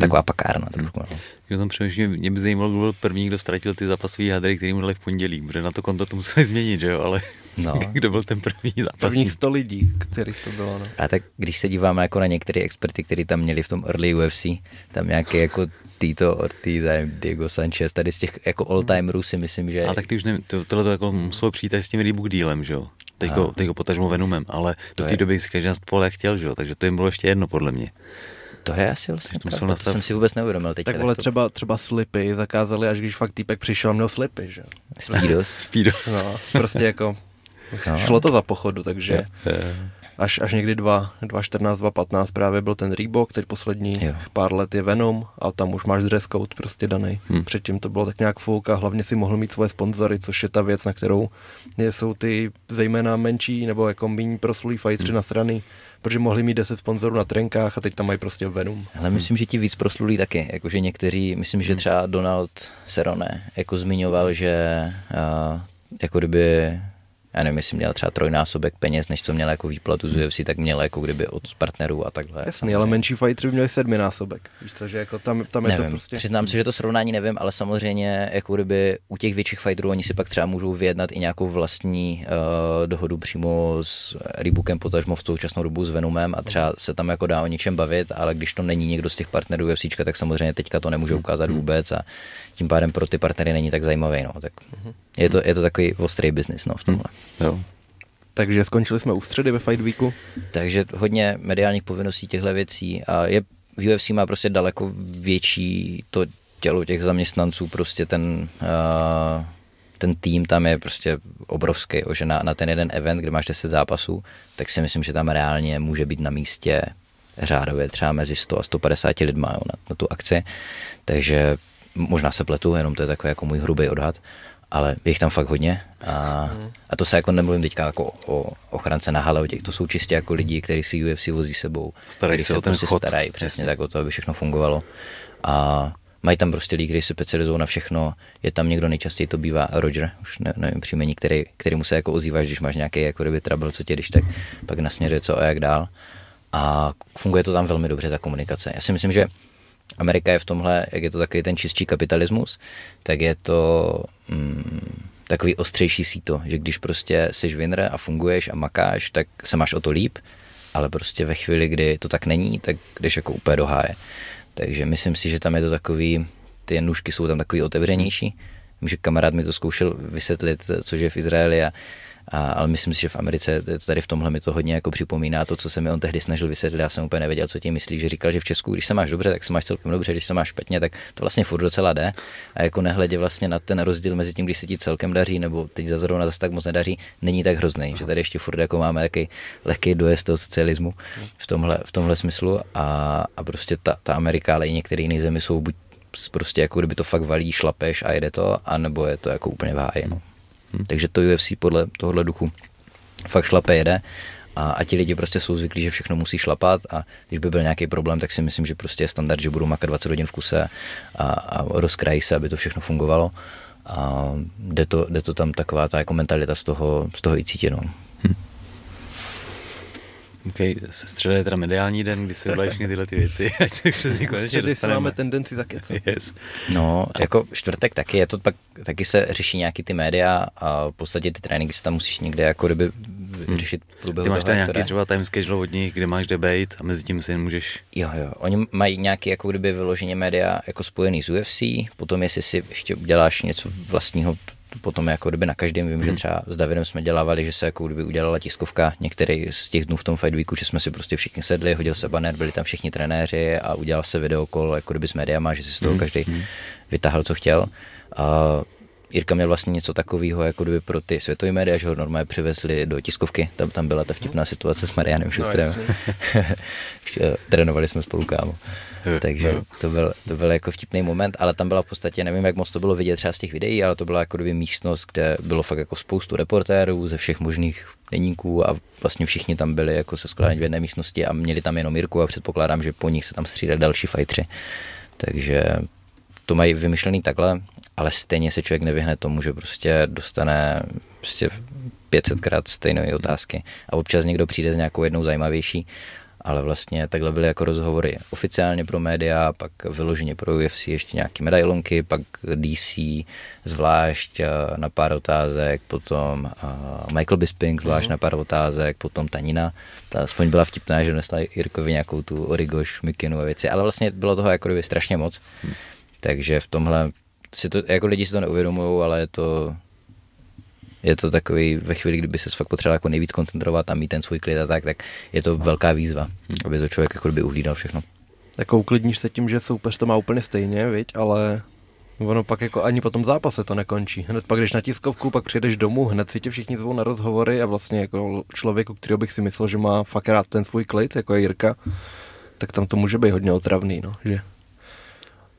taková hmm. pakárna trošku. No. Jo, tam přemýšlím, mě by zajímalo, kdo byl první, kdo ztratil ty zápasové hadry, který mu dali v pondělí, protože na to konto to museli změnit, že jo, ale no. kdo byl ten první zápas? Prvních 100 lidí, kterých to bylo, no. A tak když se díváme jako na některé experty, kteří tam měli v tom early UFC, tam nějaké jako Tito Ortiz a Diego Sanchez, tady z těch jako all-timerů si myslím, že... A tak ty už ne, to, tohle to jako muselo přijít s tím rebook dealem, že jo? Teď ho, teď ho potažmo Venomem, ale do té je... doby si každý nás chtěl, že jo? Takže to jim bylo ještě jedno, podle mě. To je asi vlastně to, musel nastav... to jsem si vůbec neuvědomil teď. Tak vole, to... třeba, třeba slipy zakázali, až když fakt týpek přišel a měl slipy, že? Speedos. Speedos. No, prostě jako, no. šlo to za pochodu, takže... Až, až někdy 2, 2.14, 2.15 právě byl ten Reebok, teď poslední jo. pár let je Venom a tam už máš dress code prostě daný. Hmm. Předtím to bylo tak nějak fouk a hlavně si mohl mít svoje sponzory, což je ta věc, na kterou jsou ty zejména menší nebo jako méně proslulí fajtři hmm. na strany protože mohli mít 10 sponzorů na trenkách a teď tam mají prostě Venom. Ale myslím, že ti víc proslulí taky, jakože někteří, myslím, že hmm. třeba Donald Serone jako zmiňoval, že uh, jako kdyby já nevím, jestli měl třeba trojnásobek peněz, než co měl jako výplatu z UFC, tak měl jako kdyby od partnerů a takhle. Jasný, ale menší fightři měli sedminásobek. Víš co, že jako tam, tam nevím, je to prostě... Přiznám si, že to srovnání nevím, ale samozřejmě jako kdyby u těch větších fighterů oni si pak třeba můžou vyjednat i nějakou vlastní uh, dohodu přímo s Rebookem, potažmo v současnou dobu s Venomem a třeba se tam jako dá o něčem bavit, ale když to není někdo z těch partnerů UFC, tak samozřejmě teďka to nemůže ukázat vůbec a tím pádem pro ty partnery není tak zajímavý. No. Tak je, to, je to takový ostrý biznis no, v tomhle. Hmm, jo. Takže skončili jsme u středy ve Fight Weeku. Takže hodně mediálních povinností těchto věcí a je, v UFC má prostě daleko větší to tělo těch zaměstnanců, prostě ten, uh, ten tým tam je prostě obrovský, že na, na ten jeden event, kde máš 10 zápasů, tak si myslím, že tam reálně může být na místě řádově třeba mezi 100 a 150 lidma jo, na, na tu akci, takže možná se pletu, jenom to je takový jako můj hrubý odhad, ale je jich tam fakt hodně. A, a to se jako nemluvím teďka jako o ochrance na hale, o těch, to jsou čistě jako lidi, kteří si UFC vozí sebou. Starají se o ten prostě chod. Starají přesně tak o to, aby všechno fungovalo. A mají tam prostě lidi, kteří se specializují na všechno. Je tam někdo, nejčastěji to bývá Roger, už ne, nevím příjmení, který, mu se jako ozýváš, když máš nějaký jako kdyby trouble, co tě když tak pak nasměruje co a jak dál. A funguje to tam velmi dobře, ta komunikace. Já si myslím, že Amerika je v tomhle, jak je to takový ten čistší kapitalismus, tak je to mm, takový ostřejší síto, že když prostě jsi winner a funguješ a makáš, tak se máš o to líp, ale prostě ve chvíli, kdy to tak není, tak jdeš jako úplně do háje. Takže myslím si, že tam je to takový, ty nůžky jsou tam takový otevřenější. Vím, že kamarád mi to zkoušel vysvětlit, což je v Izraeli a a, ale myslím si, že v Americe tady v tomhle mi to hodně jako připomíná to, co se mi on tehdy snažil vysvětlit. Já jsem úplně nevěděl, co tím myslí, že říkal, že v Česku, když se máš dobře, tak se máš celkem dobře, když se máš špatně, tak to vlastně furt docela jde. A jako nehledě vlastně na ten rozdíl mezi tím, když se ti celkem daří, nebo teď za zrovna zase tak moc nedaří, není tak hrozný, že tady ještě furt jako máme taky lehký dojezd toho socialismu v tomhle, v tomhle smyslu. A, a prostě ta, ta Amerika, ale i některé jiné země jsou buď prostě jako kdyby to fakt valí, šlapeš a jede to, anebo je to jako úplně váje. No. Hmm. Takže to UFC podle tohohle duchu fakt šlape jede a, a ti lidi prostě jsou zvyklí, že všechno musí šlapat a když by byl nějaký problém, tak si myslím, že prostě je standard, že budou makat 20 hodin v kuse a, a rozkrají se, aby to všechno fungovalo a jde to, jde to tam taková ta jako mentalita z toho, z toho i cítě, no. Hmm se středa je teda mediální den, kdy se udělají všechny tyhle ty věci, ať se přesně konečně dostaneme. máme tendenci zakecat. Yes. No, jako čtvrtek taky, je to tak, taky se řeší nějaký ty média a v podstatě ty tréninky se tam musíš někde jako kdyby hmm. řešit průběhu Ty máš tam nějaký které... třeba time schedule od nich, kde máš debate a mezi tím si můžeš... Jo, jo, oni mají nějaký jako kdyby vyloženě média jako spojený s UFC, potom jestli si ještě uděláš něco vlastního potom jako kdyby na každém vím, hmm. že mhm. třeba s Davidem jsme dělávali, že se jako kdyby udělala tiskovka některý z těch dnů v tom Fight Weeku, že jsme si prostě všichni sedli, hodil se banner, byli tam všichni trenéři a udělal se videokol jako kdyby s médiama, že si z toho hmm. každý mhm. vytáhl, co chtěl. A Jirka měl vlastně něco takového, jako kdyby pro ty světové média, že ho normálně přivezli do tiskovky, tam, tam byla ta vtipná situace s Marianem no, Šustrem. No, Trénovali jsme spolu kámo. Eh, Takže eh. to byl, to byl jako vtipný moment, ale tam byla v podstatě, nevím, jak moc to bylo vidět třeba z těch videí, ale to byla jako kdyby místnost, kde bylo fakt jako spoustu reportérů ze všech možných deníků a vlastně všichni tam byli jako se skládání v jedné místnosti a měli tam jenom Jirku a předpokládám, že po nich se tam střídali další fajtři. Takže to mají vymyšlený takhle, ale stejně se člověk nevyhne tomu, že prostě dostane prostě 500krát stejné otázky. A občas někdo přijde s nějakou jednou zajímavější, ale vlastně takhle byly jako rozhovory oficiálně pro média, pak vyloženě pro UFC ještě nějaké medailonky, pak DC eh, eh, mhm. zvlášť na pár otázek, potom Michael Bisping zvlášť mm-hmm. na pár otázek, potom Tanina, ta aspoň byla vtipná, že nesla Jirkovi nějakou tu Origoš, Mikinu a věci, ale vlastně bylo toho jako strašně moc. Mm. Takže v tomhle si to, jako lidi si to neuvědomují, ale je to, je to takový, ve chvíli, kdyby se fakt potřeboval jako nejvíc koncentrovat a mít ten svůj klid a tak, tak je to velká výzva, hmm. aby to člověk jako by uhlídal všechno. Jako uklidníš se tím, že soupeř to má úplně stejně, viď, ale ono pak jako ani po tom zápase to nekončí. Hned pak když na tiskovku, pak přijdeš domů, hned si tě všichni zvou na rozhovory a vlastně jako člověku, který bych si myslel, že má fakt rád ten svůj klid, jako je Jirka, tak tam to může být hodně otravný, no, že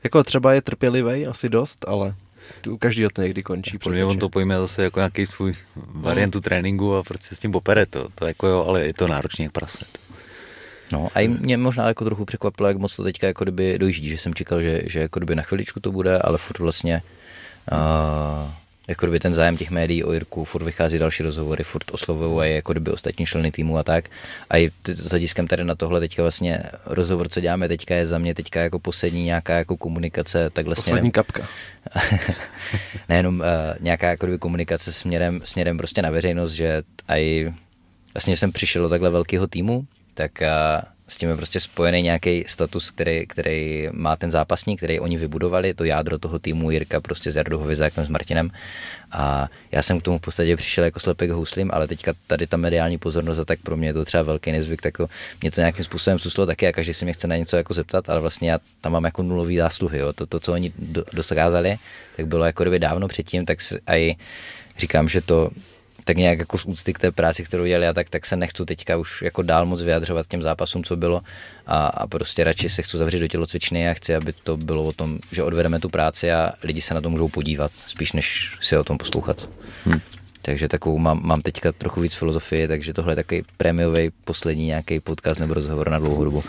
jako třeba je trpělivý asi dost, ale u každého to někdy končí. Pro mě on to pojme zase jako nějaký svůj variantu no. tréninku a se prostě s tím popere to, to jako jo, ale je to náročně jak prase. No a i mě možná jako trochu překvapilo, jak moc to teďka jako kdyby dojíždí, že jsem čekal, že, že jako kdyby na chviličku to bude, ale furt vlastně uh, jako kdyby ten zájem těch médií o Jirku, furt vychází další rozhovory, furt oslovují jako kdyby ostatní členy týmu a tak. A i s hlediskem tady na tohle teďka vlastně rozhovor, co děláme teďka, je za mě teďka jako poslední nějaká jako komunikace, tak vlastně Poslední směrem, kapka. nejenom uh, nějaká jako kdyby komunikace směrem, směrem prostě na veřejnost, že i vlastně jsem přišel do takhle velkého týmu, tak uh, s tím je prostě spojený nějaký status, který, který má ten zápasník, který oni vybudovali, to jádro toho týmu Jirka prostě s Jardou Hovizákem, s Martinem. A já jsem k tomu v podstatě přišel jako slepek houslím, ale teďka tady ta mediální pozornost a tak pro mě je to třeba velký nezvyk, tak to mě to nějakým způsobem zůstalo taky a každý se mě chce na něco jako zeptat, ale vlastně já tam mám jako nulový zásluhy. Jo. To, to, co oni do, tak bylo jako kdyby dávno předtím, tak i říkám, že to tak nějak jako z úcty k té práci, kterou dělali a tak, tak se nechci teďka už jako dál moc vyjadřovat těm zápasům, co bylo a, a prostě radši se chci zavřít do tělocvičny a chci, aby to bylo o tom, že odvedeme tu práci a lidi se na to můžou podívat, spíš než si o tom poslouchat. Hmm. Takže takovou mám, mám teďka trochu víc filozofie, takže tohle je takový prémiový poslední nějaký podcast nebo rozhovor na dlouhou dobu.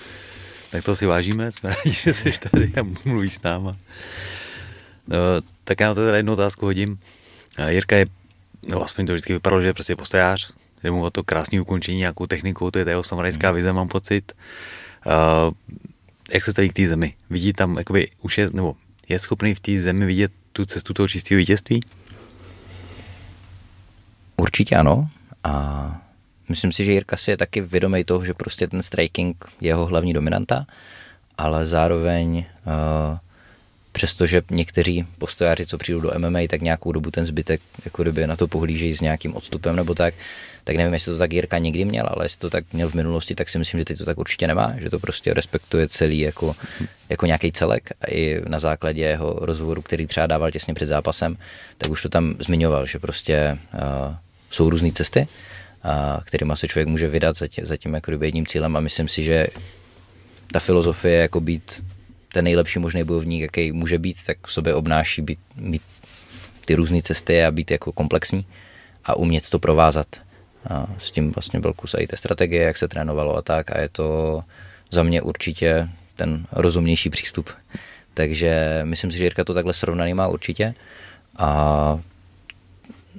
tak to si vážíme, jsme rádi, že jsi tady a mluvíš s náma. No, tak já na to teda jednu otázku hodím. Jirka je no aspoň to vždycky vypadalo, že je prostě postojář, že mu o to krásné ukončení, nějakou technikou, to je ta jeho samurajská hmm. vize, mám pocit. Uh, jak se staví k té zemi? Vidí tam, jakoby už je, nebo je schopný v té zemi vidět tu cestu toho čistého vítězství? Určitě ano. A myslím si, že Jirka si je taky vědomý toho, že prostě ten striking je jeho hlavní dominanta, ale zároveň uh, přestože někteří postojáři, co přijdou do MMA, tak nějakou dobu ten zbytek jako kdyby na to pohlížejí s nějakým odstupem nebo tak, tak nevím, jestli to tak Jirka někdy měl, ale jestli to tak měl v minulosti, tak si myslím, že teď to tak určitě nemá, že to prostě respektuje celý jako, jako nějaký celek a i na základě jeho rozhovoru, který třeba dával těsně před zápasem, tak už to tam zmiňoval, že prostě uh, jsou různé cesty, uh, eh, kterými se člověk může vydat za, tě, za tím jako jedním cílem a myslím si, že ta filozofie jako být ten nejlepší možný bojovník, jaký může být, tak v sobě obnáší být, být ty různé cesty a být jako komplexní a umět to provázat. A s tím vlastně byl kus i té strategie, jak se trénovalo a tak a je to za mě určitě ten rozumnější přístup. Takže myslím si, že Jirka to takhle srovnaný má určitě a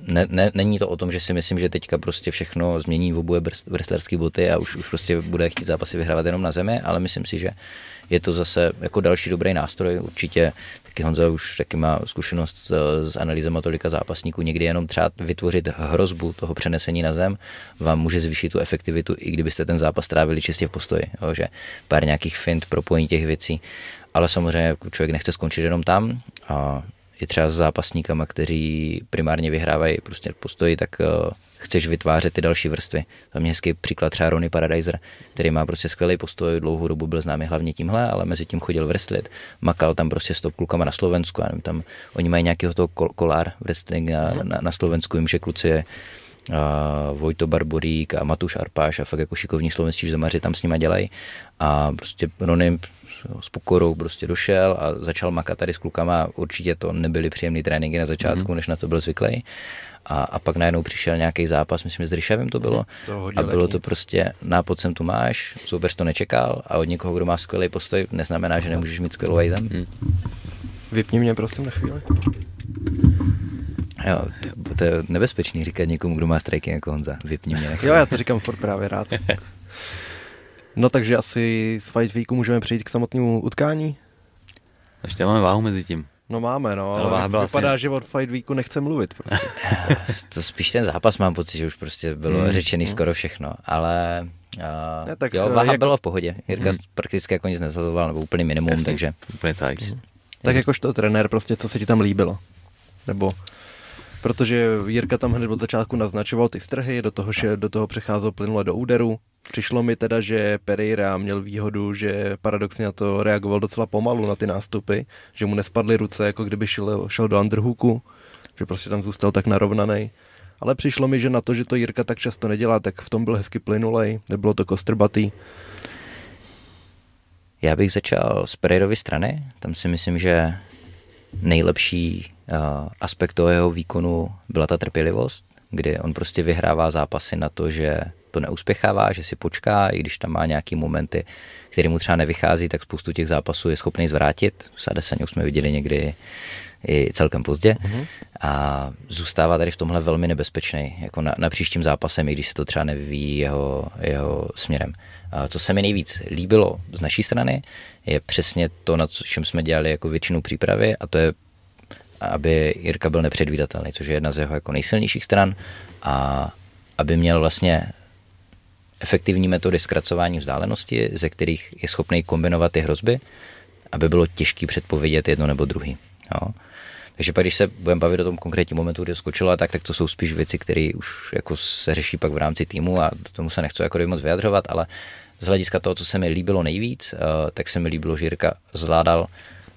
ne, ne, není to o tom, že si myslím, že teďka prostě všechno změní v obuje wrestlerské boty a už, už prostě bude chtít zápasy vyhrávat jenom na zemi, ale myslím si, že je to zase jako další dobrý nástroj. Určitě taky Honza už taky má zkušenost s, s analýzama tolika zápasníků. Někdy jenom třeba vytvořit hrozbu toho přenesení na zem vám může zvýšit tu efektivitu, i kdybyste ten zápas trávili čistě v postoji. Jo, že pár nějakých fint, propojení těch věcí. Ale samozřejmě jako člověk nechce skončit jenom tam a i třeba s zápasníkama, kteří primárně vyhrávají prostě postoji, tak eh, chceš vytvářet ty další vrstvy. Za mě hezký příklad třeba Ronny Paradiser, který má prostě skvělý postoj, dlouhou dobu byl známý hlavně tímhle, ale mezi tím chodil vrstlit. makal tam prostě s top klukama na Slovensku, nevím, tam oni mají nějakého toho kol- kolár wrestling na, mhm. na, na, Slovensku, jim, že kluci je a Vojto Barborík a Matuš Arpáš a fakt jako šikovní slovenští zemaři tam s nima dělají a prostě Rony No, s pokorou prostě došel a začal makat tady s klukama. Určitě to nebyly příjemné tréninky na začátku, mm-hmm. než na to byl zvyklý. A, a pak najednou přišel nějaký zápas, myslím, že s Ryšavem to bylo. Mhm. To a bylo to nic. prostě, nápad sem tu máš, soupeř to nečekal a od někoho, kdo má skvělý postoj, neznamená, že nemůžeš mít skvělou hajzem. Mhm. Mm. Vypni mě prosím na chvíli. Jo, to je nebezpečný říkat někomu, kdo má striking jako Honza. Vypni mě. jo, já to říkám furt právě rád. No takže asi z Fight Weeku můžeme přejít k samotnému utkání. Ještě máme váhu mezi tím. No máme, no, ale byla vypadá, vlastně... že od Fight Weeku nechce mluvit. Prostě. to spíš ten zápas mám pocit, že už prostě bylo hmm. řečený hmm. skoro všechno, ale uh, ne, tak, jo, eh, váha jak... byla v pohodě. Jirka hmm. prakticky jako nic nezazoval, nebo úplně minimum, Jasný. takže... Úplně tak. Hmm. Tak to trenér, prostě co se ti tam líbilo? Nebo protože Jirka tam hned od začátku naznačoval ty strhy, do toho, že do toho přecházel plynule do úderu. Přišlo mi teda, že Pereira měl výhodu, že paradoxně na to reagoval docela pomalu na ty nástupy, že mu nespadly ruce, jako kdyby šel, šel do underhooku, že prostě tam zůstal tak narovnaný. Ale přišlo mi, že na to, že to Jirka tak často nedělá, tak v tom byl hezky plynulej, nebylo to kostrbatý. Já bych začal z Pereirovy strany, tam si myslím, že nejlepší eh, aspekt toho jeho výkonu byla ta trpělivost, kdy on prostě vyhrává zápasy na to, že to neuspěchává, že si počká, i když tam má nějaký momenty, které mu třeba nevychází, tak spoustu těch zápasů je schopný zvrátit. V Sadesaně už jsme viděli někdy i celkem pozdě. Mm-hmm. A zůstává tady v tomhle velmi nebezpečný, jako na, na příštím zápasem, i když se to třeba nevyvíjí jeho, jeho směrem. A co se mi nejvíc líbilo z naší strany, je přesně to, na čem jsme dělali jako většinu přípravy, a to je aby Jirka byl nepředvídatelný, což je jedna z jeho jako nejsilnějších stran a aby měl vlastně efektivní metody zkracování vzdálenosti, ze kterých je schopný kombinovat ty hrozby, aby bylo těžký předpovědět jedno nebo druhý. Jo. Takže pak, když se budeme bavit o tom konkrétním momentu, kdy skočila, tak, tak to jsou spíš věci, které už jako se řeší pak v rámci týmu a do tomu se nechci jako moc vyjadřovat, ale z hlediska toho, co se mi líbilo nejvíc, eh, tak se mi líbilo, že Jirka zvládal,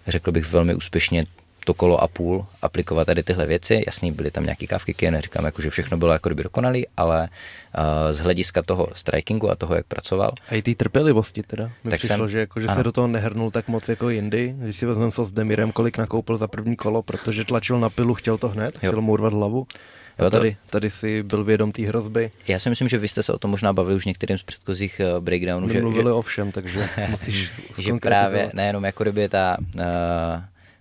řekl bych, velmi úspěšně to kolo a půl aplikovat tady tyhle věci. Jasný, byly tam nějaké kávky, neříkám, jako, že všechno bylo jako kdyby dokonalý, ale uh, z hlediska toho strikingu a toho, jak pracoval. A i té trpělivosti teda. Mi tak přišlo, jsem, že, jako, že se do toho nehrnul tak moc jako jindy. Když si vezmeme se s Demirem, kolik nakoupil za první kolo, protože tlačil na pilu, chtěl to hned, jo. chtěl mu urvat hlavu. Jo, tady, tady si byl vědom té hrozby. Já si myslím, že vy jste se o tom možná bavili už některým z předchozích eh, breakdownů. Že, mluvili že... o všem, takže musíš že právě nejenom jako kdyby ta uh,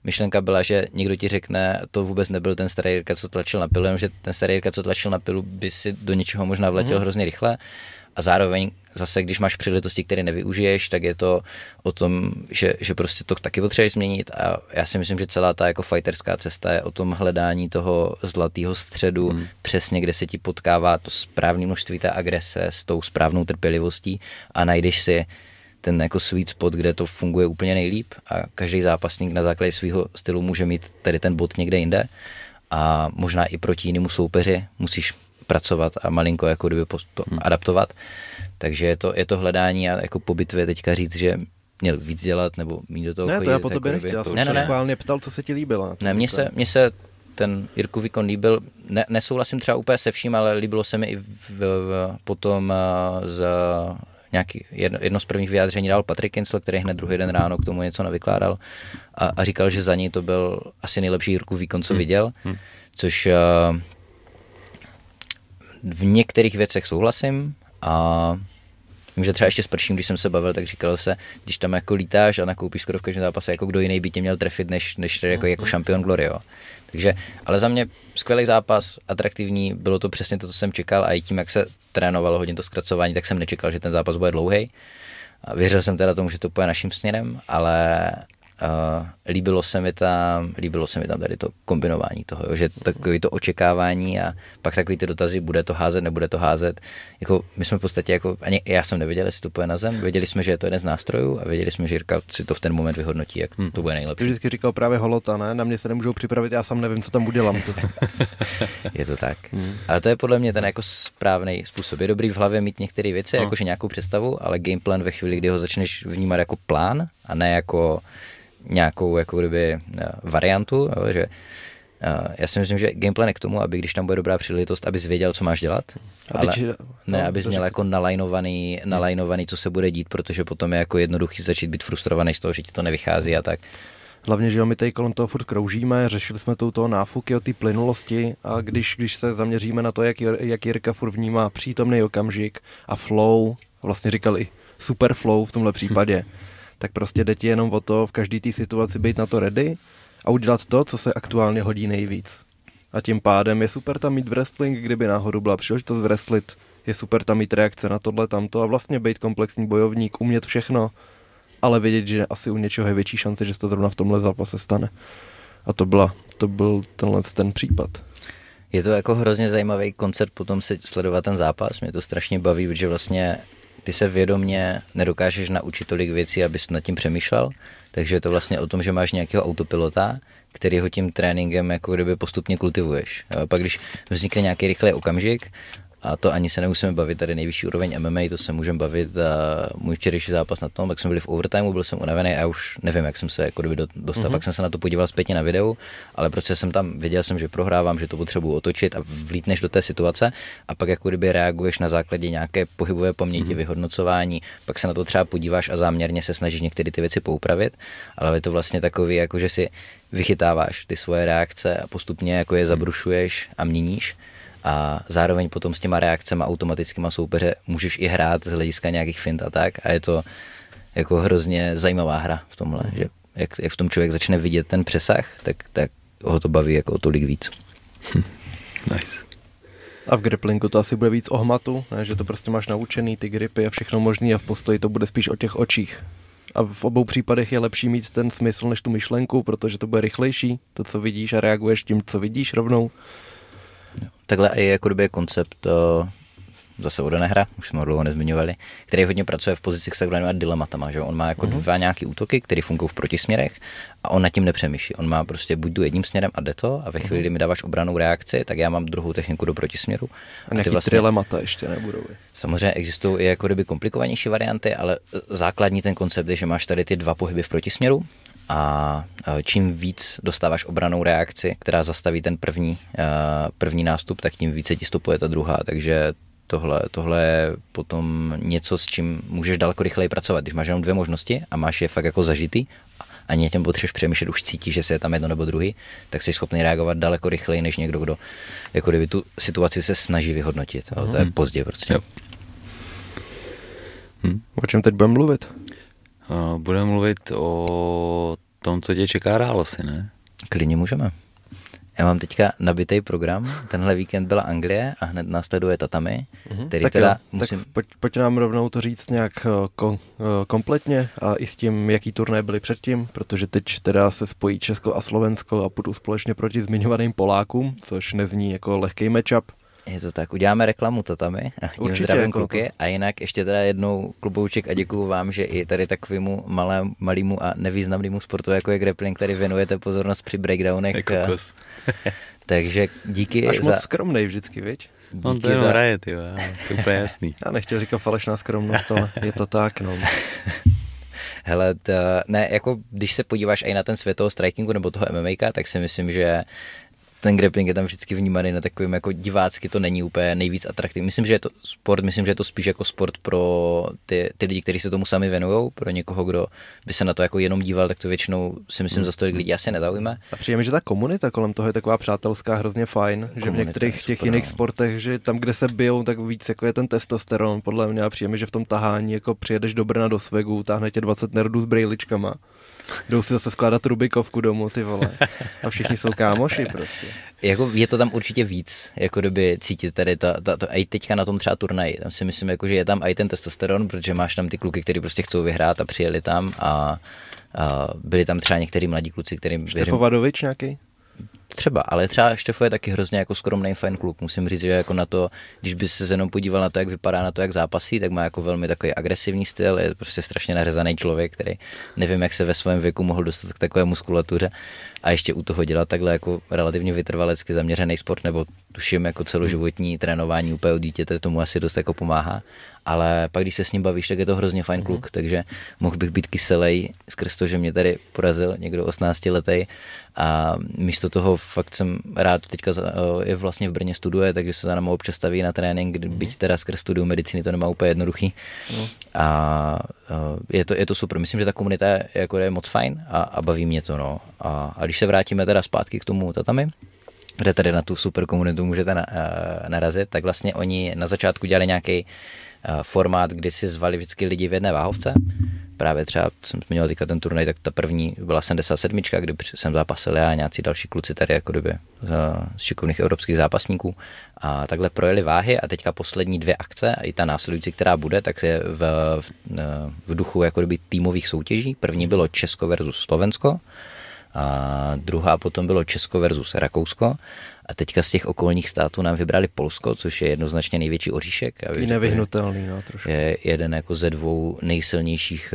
myšlenka byla, že někdo ti řekne, to vůbec nebyl ten starý Jirka, co tlačil na pilu, že ten starý Jirka, co tlačil na pilu, by si do něčeho možná vletěl mm-hmm. hrozně rychle. A zároveň zase, když máš příležitosti, které nevyužiješ, tak je to o tom, že, že prostě to taky potřebuješ změnit a já si myslím, že celá ta jako fighterská cesta je o tom hledání toho zlatého středu, mm. přesně kde se ti potkává to správné množství té agrese s tou správnou trpělivostí a najdeš si ten jako sweet spot, kde to funguje úplně nejlíp a každý zápasník na základě svého stylu může mít tady ten bod někde jinde a možná i proti jinému soupeři musíš pracovat a malinko jako kdyby to hmm. adaptovat. Takže je to, je to hledání a jako po bitvě teďka říct, že měl víc dělat nebo mít do toho Ne, chodit, to já po tobě jako nechtěl, já jsem ne, se ne. ptal, co se ti líbilo. Ne, mně se, mně se ten Jirku Vikon líbil. Ne, nesouhlasím třeba úplně se vším, ale líbilo se mi i v, v, potom eh, z, nějaký, jedno, jedno z prvních vyjádření dal Patrick Kincel, který hned druhý den ráno k tomu něco navykládal a, a říkal, že za něj to byl asi nejlepší Jirku výkon, co hmm. viděl, hmm. což uh, v některých věcech souhlasím a že třeba ještě s prším, když jsem se bavil, tak říkal se, když tam jako lítáš a nakoupíš skoro v každém zápase, jako kdo jiný by tě měl trefit, než, než jako, jako mhm. šampion Glorio. Takže, ale za mě skvělý zápas, atraktivní, bylo to přesně to, co jsem čekal a i tím, jak se trénovalo hodně to zkracování, tak jsem nečekal, že ten zápas bude dlouhý. Věřil jsem teda tomu, že to půjde naším směrem, ale Uh, líbilo se mi tam, líbilo se mi tam tady to kombinování toho, jo, že takový to očekávání a pak takový ty dotazy, bude to házet, nebude to házet. Jako, my jsme v podstatě, jako, ani já jsem nevěděl, jestli to půjde na zem, věděli jsme, že je to jeden z nástrojů a věděli jsme, že Jirka si to v ten moment vyhodnotí, jak hmm. to bude nejlepší. Ty vždycky říkal právě holota, ne? Na mě se nemůžou připravit, já sám nevím, co tam udělám. To. je to tak. Hmm. Ale to je podle mě ten jako správný způsob. Je dobrý v hlavě mít některé věci, hmm. jakože nějakou představu, ale gameplan ve chvíli, kdy ho začneš vnímat jako plán a ne jako nějakou jako kdyby eh, variantu, jo, že eh, já si myslím, že gameplay je k tomu, aby když tam bude dobrá příležitost, abys věděl, co máš dělat, aby ale či... ne, no, abys měl řekl. jako nalajnovaný, nalajnovaný, co se bude dít, protože potom je jako jednoduchý začít být frustrovaný z toho, že ti to nevychází a tak. Hlavně, že jo, my tady kolem toho furt kroužíme, řešili jsme tu toho náfuky o té plynulosti a když, když se zaměříme na to, jak, jak Jirka furt vnímá přítomný okamžik a flow, vlastně říkali super flow v tomhle případě, tak prostě jde ti jenom o to v každý té situaci být na to ready a udělat to, co se aktuálně hodí nejvíc. A tím pádem je super tam mít wrestling, kdyby náhodou byla příležitost wrestlit, je super tam mít reakce na tohle, tamto a vlastně být komplexní bojovník, umět všechno, ale vědět, že asi u něčeho je větší šance, že se to zrovna v tomhle zápase stane. A to, byla, to byl tenhle ten případ. Je to jako hrozně zajímavý koncert potom se sledovat ten zápas. Mě to strašně baví, protože vlastně ty se vědomě nedokážeš naučit tolik věcí, abys nad tím přemýšlel, takže je to vlastně o tom, že máš nějakého autopilota, který ho tím tréninkem jako kdyby postupně kultivuješ. A pak když vznikne nějaký rychlý okamžik, a to ani se nemusíme bavit, tady nejvyšší úroveň MMA, to se můžeme bavit. A eh, můj včerejší zápas na tom, tak jsme byli v overtimeu, byl jsem unavený a už nevím, jak jsem se jako kdyby dostal. Mm-hmm. Pak jsem se na to podíval zpětně na videu, ale prostě jsem tam viděl jsem, že prohrávám, že to potřebuji otočit a vlítneš do té situace a pak jako kdyby reaguješ na základě nějaké pohybové paměti, mm-hmm. vyhodnocování, pak se na to třeba podíváš a záměrně se snažíš některé ty věci poupravit, ale je to vlastně takový, jako že si vychytáváš ty svoje reakce a postupně jako je mhm. zabrušuješ a měníš a zároveň potom s těma reakcemi automatickýma soupeře můžeš i hrát z hlediska nějakých fint a tak a je to jako hrozně zajímavá hra v tomhle, mhm. že jak, jak v tom člověk začne vidět ten přesah, tak, tak ho to baví jako tolik víc. Hm. Nice. A v grapplingu to asi bude víc o hmatu, ne? že to prostě máš naučený, ty gripy a všechno možný a v postoji to bude spíš o těch očích. A v obou případech je lepší mít ten smysl než tu myšlenku, protože to bude rychlejší, to, co vidíš a reaguješ tím, co vidíš rovnou. Takhle i jako době koncept eh, zase od nehra, už jsme ho dlouho nezmiňovali, který hodně pracuje v pozici s takzvanými dilematama, že on má jako mm-hmm. dva nějaké útoky, které fungují v protisměrech a on nad tím nepřemýšlí. On má prostě buď jdu jedním směrem a jde to a ve mhm. chvíli, kdy mi dáváš obranou reakci, tak já mám druhou techniku do protisměru. A, a ty vlastně... dilemata ještě nebudou. Samozřejmě existují i jako komplikovanější varianty, ale základní ten koncept je, že máš tady ty dva pohyby v protisměru a čím víc dostáváš obranou reakci, která zastaví ten první, první nástup, tak tím více ti stopuje ta druhá, takže tohle, tohle je potom něco, s čím můžeš daleko rychleji pracovat. Když máš jenom dvě možnosti a máš je fakt jako zažitý ani těm potřebuješ přemýšlet, už cítíš, že se je tam jedno nebo druhý, tak jsi schopný reagovat daleko rychleji než někdo, kdo jako kdyby tu situaci se snaží vyhodnotit. Ale to je mhm. pozdě prostě. Jo. Hm. O čem teď budeme mluvit? No, budeme mluvit o tom, co tě čeká dál asi, ne? Klidně můžeme. Já mám teďka nabitý program, tenhle víkend byla Anglie a hned následuje Tatami, mhm. který tak teda jo, musím... Tak pojď, pojď nám rovnou to říct nějak eh, kom, eh, kompletně a i s tím, jaký turné byly předtím, protože teď teda se spojí Česko a Slovensko a půjdu společně proti zmiňovaným Polákům, což nezní jako lehký matchup. Je to tak, uděláme reklamu tatami a tím Určitě, zdravím jako kluky. To. A jinak ještě teda jednou klubouček a děkuju vám, že i tady takovému malé, malému a nevýznamnému sportu, jako je grappling, tady věnujete pozornost při breakdownech. Jako Takže díky Až za... moc skromnej vždycky, viď? Díky On to za... hraje, ty to úplně jasný. Já nechtěl říkat falešná skromnost, ale je to tak, no. Hele, to, ne, jako když se podíváš i na ten světový strikingu nebo toho MMA, tak si myslím, že ten grappling je tam vždycky vnímaný na takovým jako divácky, to není úplně nejvíc atraktivní. Myslím, že je to sport, myslím, že je to spíš jako sport pro ty, ty lidi, kteří se tomu sami věnují, pro někoho, kdo by se na to jako jenom díval, tak to většinou si myslím, za tolik hmm. lidí asi nezaujme. A přijde mi, že ta komunita kolem toho je taková přátelská, hrozně fajn, komunita, že v některých super, těch jiných no. sportech, že tam, kde se byl, tak víc jako je ten testosteron, podle mě, a přijde mi, že v tom tahání jako přijedeš do Brna do Svegu, táhne tě 20 nerdů s brejličkama. Jdou si zase skládat Rubikovku domů, ty vole. A všichni jsou kámoši prostě. Jako je to tam určitě víc, jako kdyby cítit tady ta, ta, to, a i teďka na tom třeba turnaji, tam si myslím, jako, že je tam i ten testosteron, protože máš tam ty kluky, který prostě chcou vyhrát a přijeli tam a, a byli tam třeba některý mladí kluci, kterým... Štefovadovič nějaký? Třeba, ale třeba Štefo je taky hrozně jako skromný fajn kluk. Musím říct, že jako na to, když by se jenom podíval na to, jak vypadá, na to, jak zápasí, tak má jako velmi takový agresivní styl, je prostě strašně nařezaný člověk, který nevím, jak se ve svém věku mohl dostat k takové muskulatuře a ještě u toho dělat takhle jako relativně vytrvalecky zaměřený sport, nebo tuším jako celoživotní trénování úplně od dítěte, tomu asi dost jako pomáhá ale pak když se s ním bavíš, tak je to hrozně fajn mm-hmm. kluk, takže mohl bych být kyselej skrz to, že mě tady porazil někdo 18 letý a místo toho fakt jsem rád, teďka je vlastně v Brně studuje, takže se za námi občas staví na trénink, mm-hmm. byť teda skrz studium medicíny to nemá úplně jednoduchý mm. a je to, je to super, myslím, že ta komunita je, jako je moc fajn a, a baví mě to, no. A, a když se vrátíme teda zpátky k tomu tatami, kde tady na tu super komunitu můžete na, narazit, tak vlastně oni na začátku dělali nějaký Eh, formát, kdy si zvali vždycky lidi v jedné váhovce. Právě třeba jsem měl teďka ten turnaj, tak ta první byla 77, kdy jsem zápasil já a nějací další kluci tady jako kdyby eh, z šikovných evropských zápasníků. A takhle projeli váhy a teďka poslední dvě akce a i ta následující, která bude, tak je v, v, eh, v duchu jako kdyby týmových soutěží. První bylo Česko versus Slovensko a druhá potom bylo Česko versus Rakousko a teďka z těch okolních států nám vybrali Polsko, což je jednoznačně největší oříšek. Je nevyhnutelný, no, trošku. Je jeden jako ze dvou nejsilnějších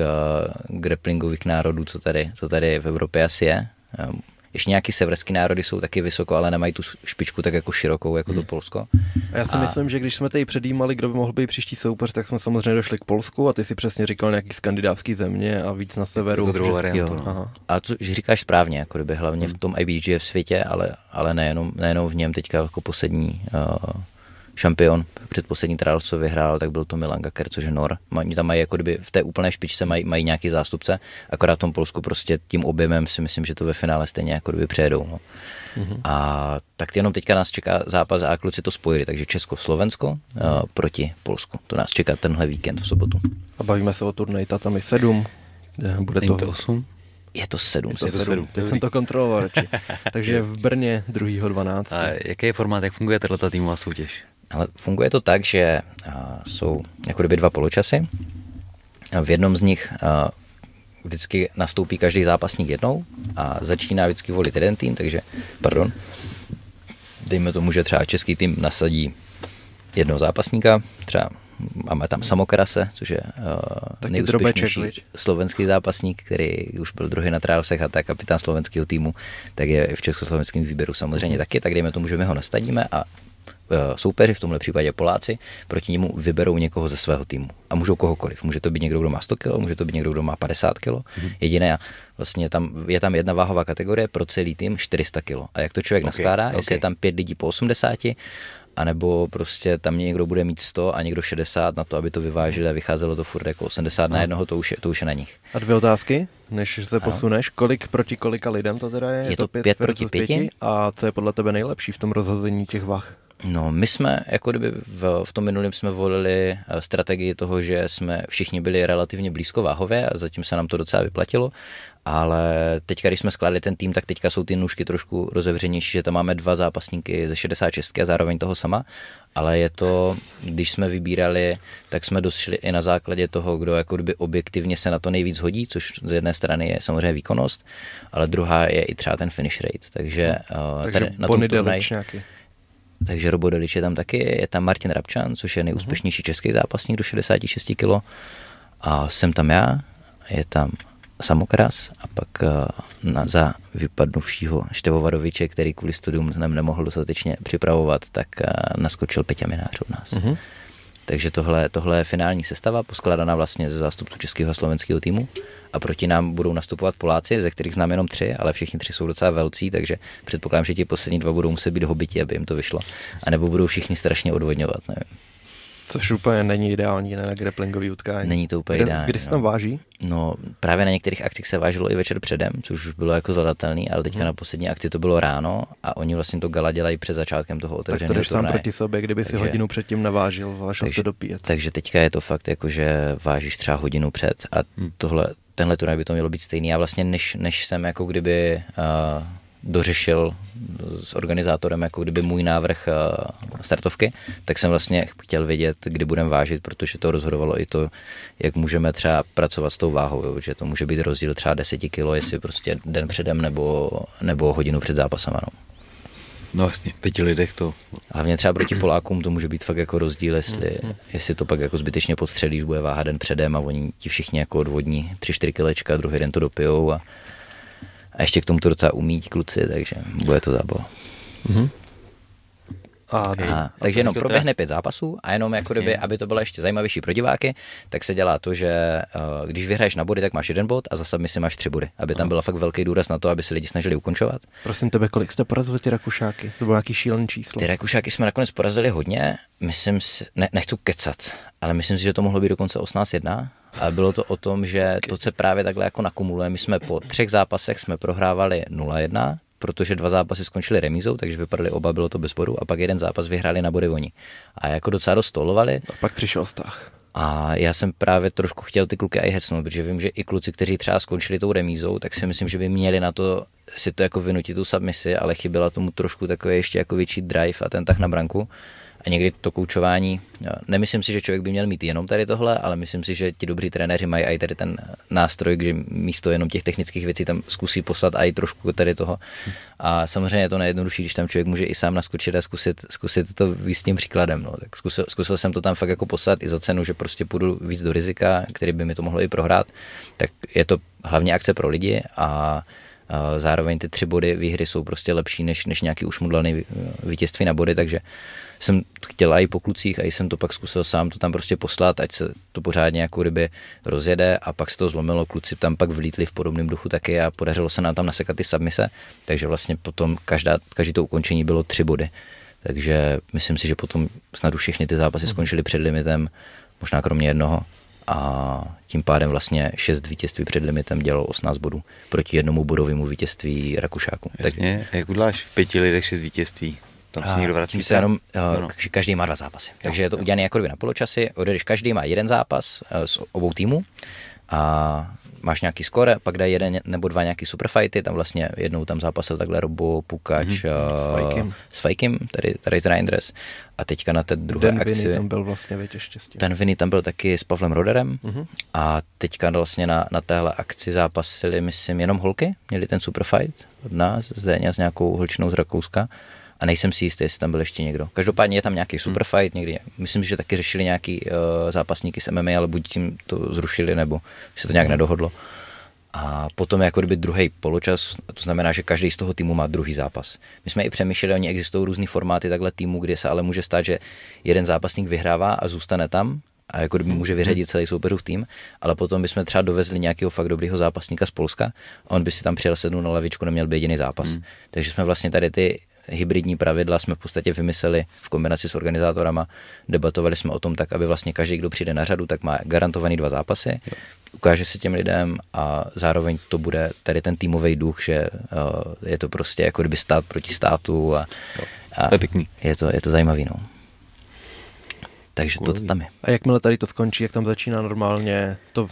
uh, grapplingových národů, co tady, co tady v Evropě asi je. Um, ještě nějaký severský národy jsou taky vysoko, ale nemají tu špičku tak jako širokou, jako hmm. to Polsko. A já si a... myslím, že když jsme tady předjímali, kdo by mohl být příští soupeř, tak jsme samozřejmě došli k Polsku a ty si přesně říkal nějaký skandinávský země a víc na severu. Jako druhou variantu. Jo. No. Aha. A co? že říkáš správně, jako kdyby hlavně hmm. v tom IBG v světě, ale, ale nejenom, nejenom v něm teďka jako poslední uh, šampion předposlední trál, co vyhrál, tak byl to Milan Gaker, což je Nor. Oni tam mají jako kdyby v té úplné špičce mají, mají nějaký zástupce, akorát v tom Polsku prostě tím objemem si myslím, že to ve finále stejně jako kdyby přejedou. No. Mm-hmm. A tak jenom teďka nás čeká zápas a kluci to spojili, takže Česko-Slovensko mm-hmm. uh, proti Polsku. To nás čeká tenhle víkend v sobotu. A bavíme se o turnaji Tatami 7, bude Není to, to 8. Je to sedm, Je to sedm. Teď jsem to kontroloval Takže v Brně 2.12. A jaký je formát, jak funguje tato týmová soutěž? Ale funguje to tak, že eh, jsou jako kdyby dva poločasy. V jednom z nich eh, vždycky nastoupí každý zápasník jednou a začíná vždycky volit jeden tým, takže, pardon, dejme tomu, že třeba český tým nasadí jednoho zápasníka, třeba máme tam Samokrase, což je uh, nejúspěšnější slovenský zápasník, který už byl druhý na trálsech a tak kapitán slovenského týmu, tak je v československém výběru samozřejmě taky, tak dejme tomu, že my ho nastadíme a Eh, soupeři, v tomhle případě Poláci, proti němu vyberou někoho ze svého týmu. A můžou kohokoliv. Může to být někdo, kdo má 100 kg, může to být někdo, kdo má 50 kg. Mm-hmm. Jediné, vlastně tam, je tam jedna váhová kategorie pro celý tým 400 kg. A jak to člověk okay, naskládá, okay. jestli je tam pět lidí po 80, anebo prostě tam někdo bude mít 100 a někdo 60 na to, aby to vyvážili a vycházelo to furt jako 80 no. na jednoho, to už, je, to už je na nich. A dvě otázky, než se posuneš, ano. kolik proti kolika lidem to teda je? Je, je to 5 proti 5 a co je podle tebe nejlepší v tom rozhození těch vah? No, my jsme, jako kdyby v, v tom minulém jsme volili eh, strategii toho, že jsme všichni byli relativně blízko váhově a zatím se nám to docela vyplatilo, ale teďka, když jsme skládali ten tým, tak teďka jsou ty nůžky trošku rozevřenější, že tam máme dva zápasníky ze 66 a zároveň toho sama, ale je to, když jsme vybírali, tak jsme došli i na základě toho, kdo jako kdyby objektivně se na to nejvíc hodí, což z jedné strany je samozřejmě výkonnost, ale druhá je i třeba ten finish rate, takže, eh, takže tady, na tom turnaj, nějaký takže Robo Delič je tam taky, je tam Martin Rabčan, což je nejúspěšnější mhm. český zápasník do 66 kg a jsem tam já, je tam Samokras a pak eh, na, za vypadnuvšího Števovadoviče, který kvůli studium nemohl dostatečně připravovat, tak eh, naskočil Peťa Minář od nás. Uh-huh. Takže tohle, tohle je finální sestava, poskladaná vlastně ze zástupců českého a slovenského týmu. A proti nám budou nastupovat Poláci, ze kterých znám jenom tři, ale všichni tři jsou docela velcí, takže předpokládám, že ti poslední dva budou muset být hobiti, aby jim to vyšlo. A nebo budou všichni strašně odvodňovat, nevím. Což úplně není ideální ne, na grapplingový utkání. Není to úplně ideální. Kdy se no. tam váží? No, právě na některých akcích se vážilo i večer předem, což bylo jako zadatelné, ale teďka hmm. na poslední akci to bylo ráno a oni vlastně to gala dělají před začátkem toho otevřeného Tak to sám proti sobě, kdyby takže, si hodinu předtím navážil, vážil se dopíjet. Takže teďka je to fakt jako, že vážíš třeba hodinu před a hmm. tohle, tenhle turnaj by to mělo být stejný. A vlastně než, než jsem jako kdyby uh, dořešil s organizátorem jako kdyby můj návrh eh, startovky, tak jsem vlastně chtěl vědět, kdy budeme vážit, protože to rozhodovalo i to, jak můžeme třeba pracovat s tou váhou, jo? že to může být rozdíl třeba 10 kilo, jestli prostě den předem nebo, nebo hodinu před zápasem. No. No vlastně, pěti lidech to. Hlavně třeba proti Polákům to může být fakt jako rozdíl, jestli, mm-hmm. jestli to pak jako zbytečně podstřelíš, bude váha den předem a oni ti všichni jako odvodní 3-4 kilečka, druhý den to dopijou a, a ještě k tomu to docela umí kluci, takže bude to zábava. Mm-hmm. A, okay. a, takže jenom proběhne pět zápasů a jenom jako kdyby, aby to bylo ještě zajímavější pro diváky, tak se dělá to, že uh, když vyhraješ na body, tak máš jeden bod a zase myslím si máš tři body, aby tam byl fakt velký důraz na to, aby se lidi snažili ukončovat. Prosím tebe, kolik jste porazili ty Rakušáky? To bylo nějaký šílený číslo. Ty Rakušáky jsme nakonec porazili hodně, myslím si, ne, nechci kecat, ale myslím si, že to mohlo být dokonce 18-1 a bylo to o tom, že to se právě takhle jako nakumuluje. My jsme po třech zápasech jsme prohrávali 0-1, protože dva zápasy skončily remízou, takže vypadali oba, bylo to bez bodu a pak jeden zápas vyhráli na body oni. A jako docela dostolovali. A pak přišel stah. A já jsem právě trošku chtěl ty kluky i hecnout, protože vím, že i kluci, kteří třeba skončili tou remízou, tak si myslím, že by měli na to si to jako vynutit tu submisi, ale chyběla tomu trošku takový ještě jako větší drive a ten tah na branku. A někdy to koučování, no, nemyslím si, že člověk by měl mít jenom tady tohle, ale myslím si, že ti dobří trenéři mají i tady ten nástroj, že místo jenom těch technických věcí tam zkusí poslat i trošku tady toho. A samozřejmě je to nejjednodušší, když tam člověk může i sám naskočit a zkusit, zkusit to tím příkladem. No. Tak zkusil, zkusil, jsem to tam fakt jako poslat i za cenu, že prostě půjdu víc do rizika, který by mi to mohlo i prohrát. Tak je to hlavně akce pro lidi a zároveň ty tři body výhry jsou prostě lepší než, než nějaký ušmudlaný vítězství na body, takže jsem chtěla i po klucích a jsem to pak zkusil sám to tam prostě poslat, ať se to pořádně jako ryby rozjede a pak se to zlomilo, kluci tam pak vlítli v podobném duchu taky a podařilo se nám tam nasekat ty submise, takže vlastně potom každá, každý to ukončení bylo tři body. Takže myslím si, že potom snad už všechny ty zápasy hmm. skončily před limitem, možná kromě jednoho a tím pádem vlastně 6 vítězství před limitem dělalo 18 bodů proti jednomu bodovému vítězství Rakušáku. Jasně, tak... jak uděláš v pěti lidech 6 vítězství? Tam se někdo vrací. Se jenom, no, no. Každý má dva zápasy. Takže je to udělané jako na poločasy. Odejdeš, každý má jeden zápas eh, s obou týmů a máš nějaký score, pak dají jeden nebo dva nějaký superfighty, tam vlastně jednou tam zápasil takhle Robo, Pukač mm-hmm. s Fajkim, tady, tady z Reinders a teďka na té druhé Den akci. Vinny tam byl vlastně, věď, ještě s tím. Vinny tam byl taky s Pavlem Roderem mm-hmm. a teďka vlastně na, na téhle akci zápasili, myslím, jenom holky, měli ten superfight od nás, zde s nějakou holčinou z Rakouska a nejsem si jistý, jestli tam byl ještě někdo. Každopádně je tam nějaký hmm. superfight, fight někdy, myslím, že taky řešili nějaký uh, zápasníky s MMA, ale buď tím to zrušili, nebo se to nějak hmm. nedohodlo. A potom jako kdyby druhý poločas, to znamená, že každý z toho týmu má druhý zápas. My jsme i přemýšleli, oni existují různé formáty takhle týmu, kde se ale může stát, že jeden zápasník vyhrává a zůstane tam a jako kdyby hmm. může vyřadit celý soupeřův tým, ale potom bychom třeba dovezli nějakého fakt dobrého zápasníka z Polska a on by si tam přijel sednout na lavičku, neměl by jediný zápas. Mm. Takže jsme vlastně tady ty hybridní pravidla jsme v podstatě vymysleli v kombinaci s organizátorama. Debatovali jsme o tom tak, aby vlastně každý, kdo přijde na řadu, tak má garantovaný dva zápasy. Ukáže se těm lidem a zároveň to bude tady ten týmový duch, že eh, je to prostě jako kdyby stát proti státu. A, a to je pěkný. Je to, je to zajímavý, no. Takže to tam je. A jakmile tady to skončí, jak tam začíná normálně to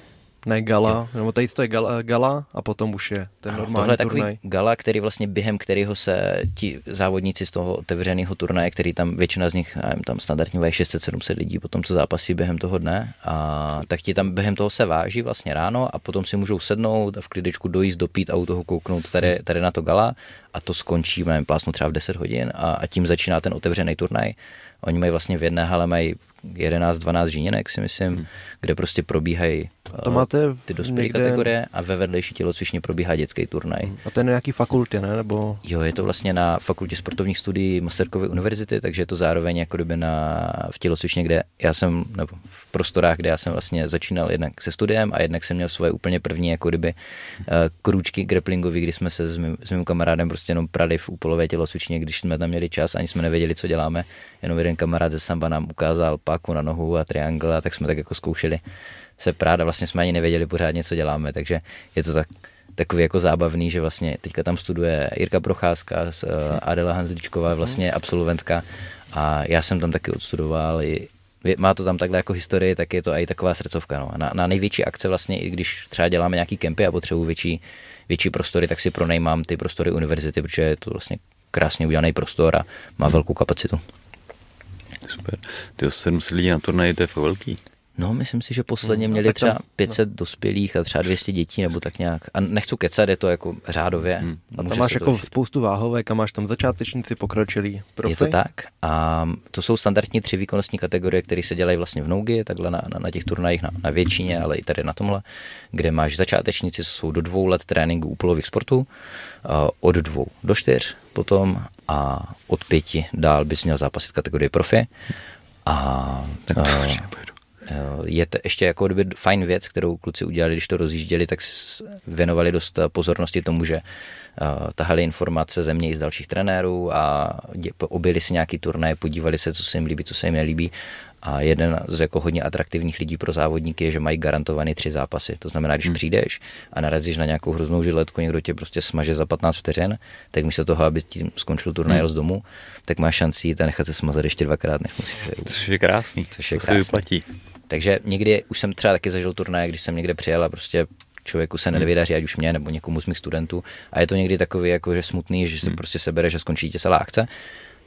ne gala, jo. nebo tady to je gala, gala a potom už je ten ano, normální tohle turnaj. takový gala, který vlastně během kterého se ti závodníci z toho otevřeného turnaje, který tam většina z nich, nevím, tam standardně 600-700 lidí potom, co zápasí během toho dne, a tak ti tam během toho se váží vlastně ráno a potom si můžou sednout a v klidečku dojít dopít a u toho kouknout tady, tady na to gala a to skončí, nevím, plásnu třeba v 10 hodin a, a tím začíná ten otevřený turnaj. Oni mají vlastně v jedné hale mají 11-12 žíněnek, si myslím, hmm. kde prostě probíhají to máte ty dospělé někde... kategorie a ve vedlejší tělocvičně probíhá dětský turnaj. Hmm. A to je na nějaký fakultě, ne? Nebo... Jo, je to vlastně na fakultě sportovních studií Masterkovy univerzity, takže je to zároveň jako kdyby na, v tělocvičně, kde já jsem, nebo v prostorách, kde já jsem vlastně začínal jednak se studiem a jednak jsem měl svoje úplně první jako kdyby eh, krůčky grapplingový, kdy jsme se s mým, s mým kamarádem prostě jenom prali v úpolové tělocvičně, když jsme tam měli čas, ani jsme nevěděli, co děláme. Jenom jeden kamarád ze samba nám ukázal páku na nohu a triangle a tak jsme tak jako zkoušeli se prát a vlastně jsme ani nevěděli pořádně, co děláme, takže je to tak, takový jako zábavný, že vlastně teďka tam studuje Jirka Procházka, s, uh, Adela Hanzličková, mhm. vlastně absolventka a já jsem tam taky odstudoval i, má to tam takhle jako historii, tak je to i taková srdcovka. No. Na, na největší akce vlastně, i když třeba děláme nějaký kempy a potřebuji větší, větší prostory, tak si pronajímám ty prostory univerzity, protože je to vlastně krásně udělaný prostor a má velkou kapacitu. Super. Ty 700 lidí na turnaji, to je velký. No, myslím si, že posledně hmm, měli třeba 500 no. dospělých a třeba 200 dětí nebo tak nějak. A nechci kecat, je to jako řádově. Hmm. A tam máš jako dožít. spoustu váhovek a máš tam začátečníci pokročilí. Profi? Je to tak. A to jsou standardní tři výkonnostní kategorie, které se dělají vlastně v Nougi, takhle na, na, na těch turnajích na, na většině, ale i tady na tomhle, kde máš začátečníci, jsou do dvou let tréninku úplových sportů, eh, od dvou do čtyř potom a od pěti dál bys měl zápasit kategorie profi. A, a, to, eh, Eh, je to ještě jako kdyby fajn věc, kterou kluci udělali, když to rozjížděli, tak věnovali dost eh, pozornosti tomu, že eh, tahali informace ze mě i z dalších trenérů a objeli si nějaký turné, podívali se, co se jim líbí, co se jim nelíbí a jeden z jako hodně atraktivních lidí pro závodníky je, že mají garantovaný tři zápasy. To znamená, když hmm. přijdeš a narazíš na nějakou hroznou žiletku, někdo tě prostě smaže za 15 vteřin, tak místo toho, aby tím skončil turnaj hmm. z domu, tak máš šanci jít a nechat se smazat ještě dvakrát, Nech musíš. Což je krásný, To je to krásný. se vyplatí. Takže někdy už jsem třeba taky zažil turnaj, když jsem někde přijel a prostě člověku se hmm. nevydaří, ať už mě nebo někomu z mých studentů. A je to někdy takový jako, že smutný, že se hmm. prostě sebere, že skončí tě celá akce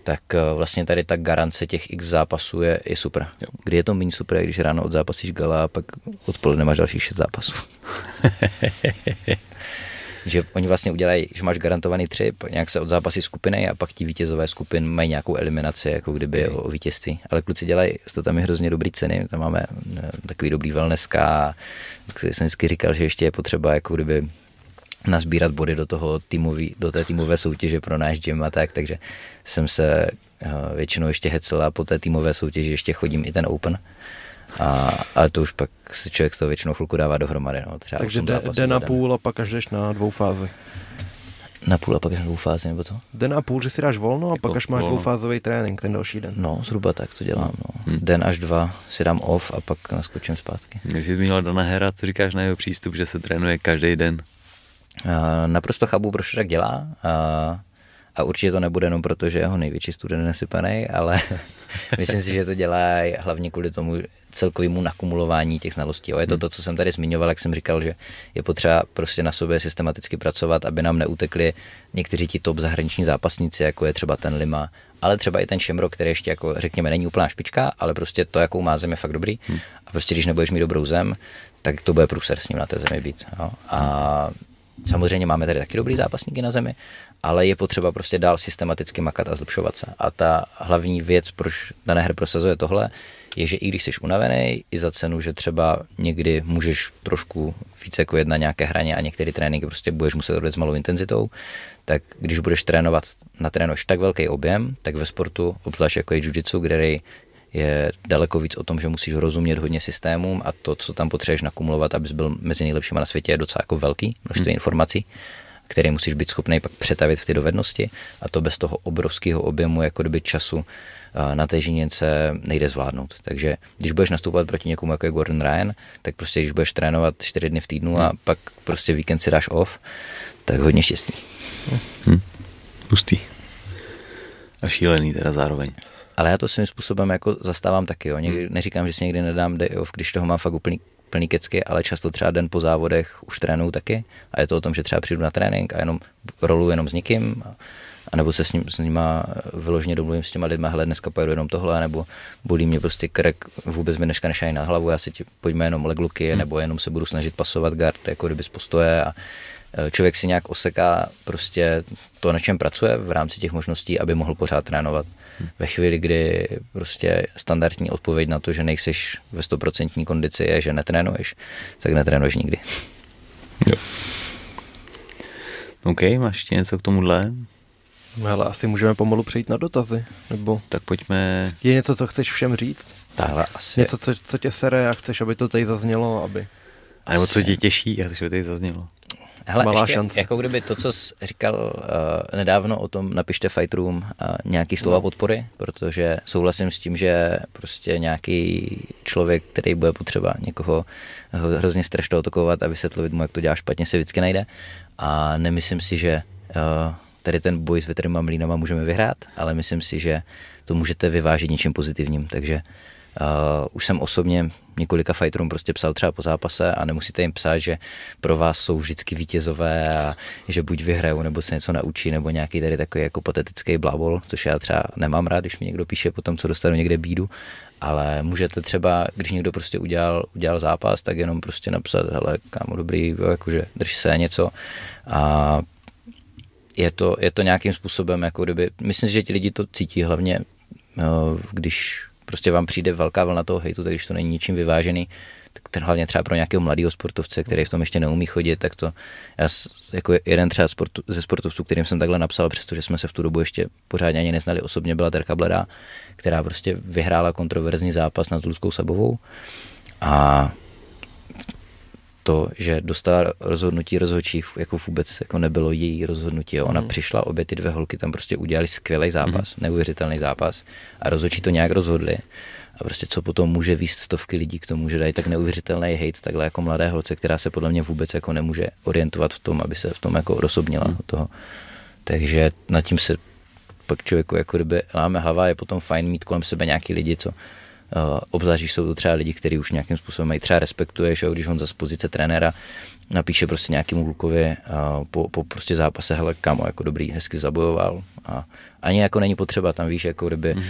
tak eh, vlastně tady ta garance těch x zápasů je, je super. Jo. Kdy je to méně super, když ráno odzápasíš gala a pak odpoledne máš dalších šest zápasů. že oni vlastně udělají, že máš garantovaný tři, nějak se od zápasy skupiny a pak ti vítězové skupin mají nějakou eliminaci, jako kdyby okay. o vítězství. Ale kluci dělají, to tam je hrozně dobrý ceny, tam máme eh, takový dobrý wellnesska, tak jsem vždycky říkal, že ještě je potřeba jako kdyby nazbírat body do toho týmový, do té týmové soutěže pro náš gym a tak, takže jsem se eh, většinou ještě a po té týmové soutěži, ještě chodím i ten Open. A, ale to už pak se člověk z toho většinou chvilku dává dohromady. No, třeba Takže jde, jde na půl a pak až jdeš na dvou fázi. Na půl a pak až na dvou fázi, nebo co? Den a půl, že si dáš volno a jako pak až máš volno. dvoufázový trénink ten další den. No, zhruba tak to dělám. No. Hmm. Den až dva si dám off a pak naskočím zpátky. Když jsi zmínil Dana Hera, co říkáš na jeho přístup, že se trénuje každý den? Eh, naprosto chápu, proč to tak dělá. Eh, a určitě to nebude jenom proto, že jeho největší student nesypaný, ale myslím si, že to dělá hlavně kvůli tomu celkovému nakumulování těch znalostí. Je to hmm. to, co jsem tady zmiňoval, jak jsem říkal, že je potřeba prostě na sobě systematicky pracovat, aby nám neutekli někteří ti top zahraniční zápasníci, jako je třeba ten Lima, ale třeba i ten Šemro, který ještě jako řekněme není úplná špička, ale prostě to, jakou má zem, je fakt dobrý. Hmm. A prostě když nebudeš mít dobrou zem, tak to bude průser s ním na té zemi být. Jo. A Samozřejmě máme tady taky dobrý zápasníky na zemi, ale je potřeba prostě dál systematicky makat a zlepšovat se. A ta hlavní věc, proč dané her prosazuje tohle, je, že i když jsi unavený, i za cenu, že třeba někdy můžeš trošku více jako jedna nějaké hraně a některé tréninky prostě budeš muset odjet s malou intenzitou, tak když budeš trénovat, na natrénuješ tak velký objem, tak ve sportu, obzvlášť jako je jiu-jitsu, který je daleko víc o tom, že musíš rozumět hodně systémům a to, co tam potřebuješ nakumulovat, abys byl mezi nejlepšíma na světě, je docela jako velký množství hmm. informací které musíš být schopný pak přetavit v ty dovednosti a to bez toho obrovského objemu jako doby času eh, na té žiněnce nejde zvládnout. Takže když budeš nastupovat proti někomu jako je Gordon Ryan, tak prostě když budeš trénovat čtyři dny v týdnu a hmm. pak prostě víkend si dáš off, tak hodně štěstí. Hmm. Pustý. A šílený teda zároveň ale já to svým způsobem jako zastávám taky. Jo. Někdy, hmm. neříkám, že si někdy nedám day off, když toho mám fakt úplný, plný kecky, ale často třeba den po závodech už trénuju taky a je to o tom, že třeba přijdu na trénink a jenom rolu jenom s nikým a, a nebo se s, ním, s nima eh, vyloženě domluvím s těma lidma, hele, dneska pojedu jenom tohle, nebo bolí mě prostě krek, vůbec mi dneska nešají na hlavu, já si ti, pojďme jenom legluky, hmm. nebo jenom se budu snažit pasovat gard, jako kdyby z postoje a Eh, člověk si nějak oseká prostě to, na čem pracuje v rámci těch možností, aby mohl pořád trénovat. Hm. Ve chvíli, kdy prostě standardní odpověď na to, že nejseš ve stoprocentní kondici je, že netrénuješ, tak netrénuješ nikdy. Jo. OK, máš ještě něco k tomuhle? ale asi můžeme pomalu přejít na dotazy, nebo... Tak pojďme... Je něco, co chceš všem říct? Tahle asi... Něco, co, co tě sere a chceš, aby to tady zaznělo, aby... A nebo co tě těší a chceš, aby to tady zaznělo? Hele, Malá ještě, šance. Jako kdyby to, co jsi říkal uh, nedávno o tom, napište fighterům uh, eh, nějaký slova no. podpory, protože souhlasím s tím, že prostě nějaký člověk, který bude potřeba někoho hrozně strašně otokovat a vysvětlit mu, jak to dělá špatně, se vždycky najde. A nemyslím si, že uh, tady ten boj s větrnýma mlínama můžeme vyhrát, ale myslím si, že to můžete vyvážit něčím pozitivním. Takže uh, už jsem osobně několika fighterům prostě psal třeba po zápase a nemusíte jim psát, že pro vás jsou vždycky vítězové a že buď vyhrajou, nebo se něco naučí, nebo nějaký tady takový jako patetický blábol, což já třeba nemám rád, když mi někdo píše po tom, co dostanu někde bídu, ale můžete třeba, když někdo prostě udělal, udělal zápas, tak jenom prostě napsat, hele, kámo, dobrý, jo, jakože drž se něco a je to, je to nějakým způsobem, jako kdyby, myslím si, že ti lidi to cítí hlavně, no, když prostě vám přijde velká vlna toho hejtu, tak když to není ničím vyvážený, tak ten hlavně třeba pro nějakého mladého sportovce, který v tom ještě neumí chodit, tak to já jako jeden třeba sportu, ze sportovců, kterým jsem takhle napsal, přestože jsme se v tu dobu ještě pořádně ani neznali osobně, byla Terka Bledá, která prostě vyhrála kontroverzní zápas nad Luskou Sabovou a to, že dostala rozhodnutí rozhodčích, jako vůbec jako nebylo její rozhodnutí. Jo. Ona mm. přišla, obě ty dvě holky tam prostě udělali skvělý zápas, mm. neuvěřitelný zápas a rozhodčí to nějak rozhodli. A prostě co potom může výst stovky lidí k tomu, že dají tak neuvěřitelný hate takhle jako mladé holce, která se podle mě vůbec jako nemůže orientovat v tom, aby se v tom jako odosobnila mm. toho. Takže nad tím se pak člověku jako kdyby láme hlava, je potom fajn mít kolem sebe nějaký lidi, co Eh, obzvlášť, když jsou to třeba lidi, kteří už nějakým způsobem mají třeba respektuje, že když on za pozice trenéra napíše prostě nějakému Lukovi eh, po, po, prostě zápase, hele kamo, jako dobrý, hezky zabojoval a ani jako není potřeba, tam víš, jako kdyby mm.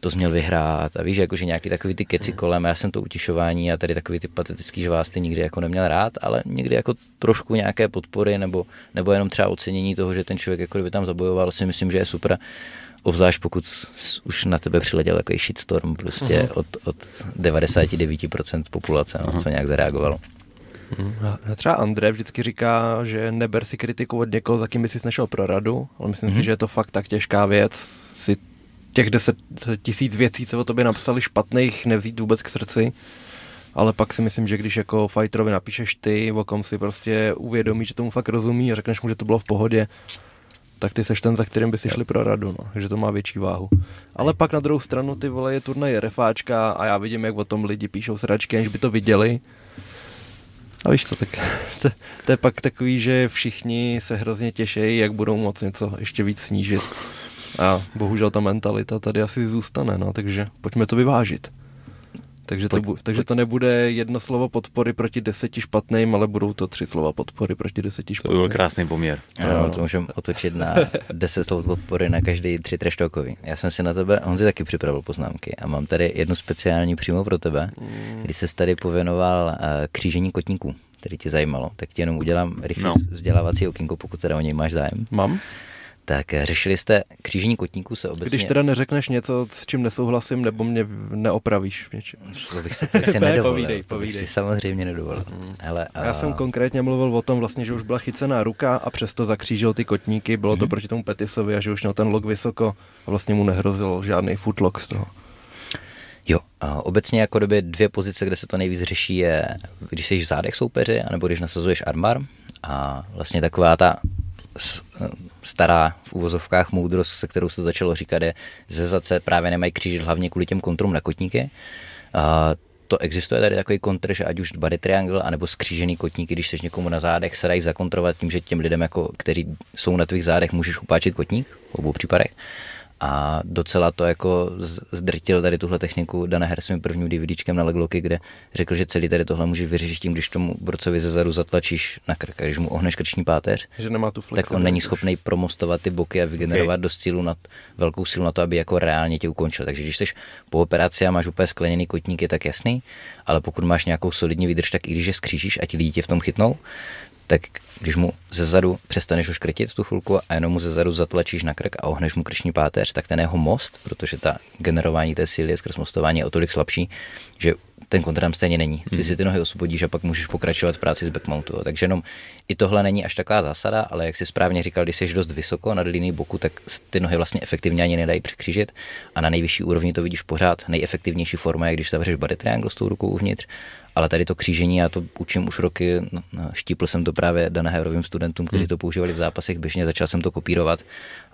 to měl vyhrát a víš, jako že nějaký takový ty keci mm. kolem, já jsem to utišování a tady takový ty patetický žvásty nikdy jako neměl rád, ale někdy jako trošku nějaké podpory nebo, nebo jenom třeba ocenění toho, že ten člověk jako kdyby tam zabojoval, si myslím, že je super Obzvlášť pokud už na tebe přiletěl takový shitstorm prostě uh-huh. od, od 99% populace, no, uh-huh. co nějak zareagovalo. Hmm. Třeba André vždycky říká, že neber si kritiku od někoho, za kým by si nešel pro radu, ale myslím uh-huh. si, mhm. že je to fakt tak těžká věc si těch deset tisíc věcí, co o tobě napsali špatných, nevzít vůbec k srdci. Ale pak si myslím, že když jako fighterovi napíšeš ty, o kom si prostě uvědomíš, že tomu fakt rozumí a řekneš mu, že to bylo v pohodě, tak ty seš ten, za kterým by si šli pro radu, no, že to má větší váhu. Ale pak na druhou stranu ty vole je turnaj refáčka a já vidím, jak o tom lidi píšou sračky, než by to viděli. A víš co, tak to, to je pak takový, že všichni se hrozně těší, jak budou moc něco ještě víc snížit. A bohužel ta mentalita tady asi zůstane, no, takže pojďme to vyvážit. Takže, to, bu- takže to nebude jedno slovo podpory proti deseti špatným, ale budou to tři slova podpory proti deseti špatným. To byl krásný poměr. Ano, no, to můžeme otočit na deset slov podpory na každý tři treštokový. Já jsem si na tebe, si taky připravil poznámky a mám tady jednu speciální přímo pro tebe, mm. kdy se tady pověnoval eh, křížení kotníků, který tě zajímalo, tak ti jenom udělám rychle no. vzdělávací okénko, pokud teda o něj máš zájem. Mám. Tak eh, řešili jste křížení kotníků se obecně... Když teda neřekneš něco, s čím nesouhlasím, nebo mě neopravíš v něčem. To bych si, to bych si nedovolil. Povídej, povídej. To bych si samozřejmě nedovolil. Hmm. Hele, a... Já jsem konkrétně mluvil o tom vlastně, že už byla chycená ruka a přesto zakřížil ty kotníky. Bylo hmm. to mhm. proti tomu Petisovi a že už měl ten log vysoko a vlastně mu nehrozil žádný footlock z toho. Jo, a obecně jako doby dvě pozice, kde se to nejvíc řeší, je když jsi v zádech soupeře, anebo když nasazuješ armar. A vlastně taková ta stará v úvozovkách moudrost, se kterou se to začalo říkat, je zezace právě nemají křížit hlavně kvůli těm kontrům na kotníky. A to existuje tady takový kontr, že ať už body triangle, anebo skřížený kotníky, když seš někomu na zádech, se dají zakontrovat tím, že těm lidem, jako, kteří jsou na tvých zádech, můžeš upáčit kotník v obou případech a docela to jako zdrtil tady tuhle techniku Dana Her svým prvním DVDčkem na Legloky, kde řekl, že celý tady tohle může vyřešit tím, když tomu Brocovi ze zaru zatlačíš na krk a když mu ohneš krční páteř, že nemá tu tak on není schopný promostovat ty boky a vygenerovat okay. dost sílu na, velkou sílu na to, aby jako reálně tě ukončil. Takže když jsi po operaci a máš úplně skleněný kotník, je tak jasný, ale pokud máš nějakou solidní výdrž, tak i když je skřížíš a ti lidi tě v tom chytnou, tak když mu ze zadu přestaneš už krtit tu chvilku a jenom mu ze zadu zatlačíš na krk a ohneš mu krční páteř, tak ten jeho most, protože ta generování té síly je skrz mostování je o tolik slabší, že ten kontram stejně není. Ty hmm. si ty nohy osvobodíš a pak můžeš pokračovat v práci s backmountu. Takže jenom i tohle není až taková zásada, ale jak si správně říkal, když jsi dost vysoko nad linií boku, tak ty nohy vlastně efektivně ani nedají překřížit a na nejvyšší úrovni to vidíš pořád. Nejefektivnější forma je, když zavřeš body triangle s tou rukou uvnitř ale tady to křížení, já to učím už roky, no, no, štípl jsem to právě Danaherovým studentům, kteří hmm. to používali v zápasech běžně, začal jsem to kopírovat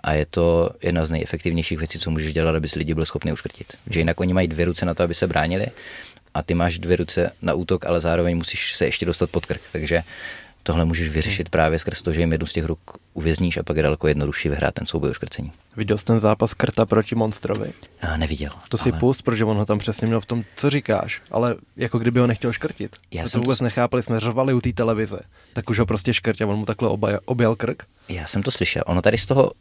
a je to jedna z nejefektivnějších věcí, co můžeš dělat, aby si lidi byl schopný uškrtit. Že jinak oni mají dvě ruce na to, aby se bránili a ty máš dvě ruce na útok, ale zároveň musíš se ještě dostat pod krk. Takže tohle můžeš hmm. vyřešit právě skrz to, že jim jednu z těch ruk uvězníš a pak je daleko jednodušší vyhrát ten souboj o Viděl jsi ten zápas Krta proti Monstrovi? A neviděl. To si ale... pust, protože on ho tam přesně měl v tom, co říkáš, ale jako kdyby ho nechtěl škrtit. Já jsem to vůbec to... nechápali, jsme řvali u té televize, tak už ho prostě škrtě, on mu takhle obaj, objel krk. Já jsem to slyšel. Ono tady z toho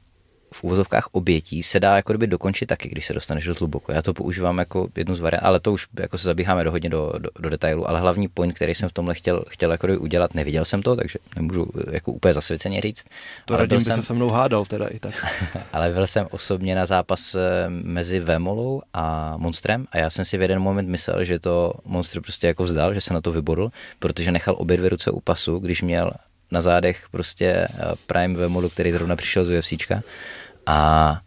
v úvozovkách obětí se dá jako kdyby dokončit taky, když se dostaneš do hluboko. Já to používám jako jednu z variant, ale to už jako se zabíháme do hodně do, do, do detailu, ale hlavní point, který jsem v tomhle chtěl, chtěl jako udělat, neviděl jsem to, takže nemůžu eh, jako úplně zasvěceně říct. To ale radím, by jsem, se se mnou hádal teda i tak. ale byl jsem osobně na zápas eh, mezi Vemolou a Monstrem a já jsem si v jeden moment myslel, že to Monster prostě jako vzdal, že se na to vyboril, protože nechal obě dvě ruce u pasu, když měl na zádech prostě eh, Prime Vemolu, který zrovna přišel z UFCčka a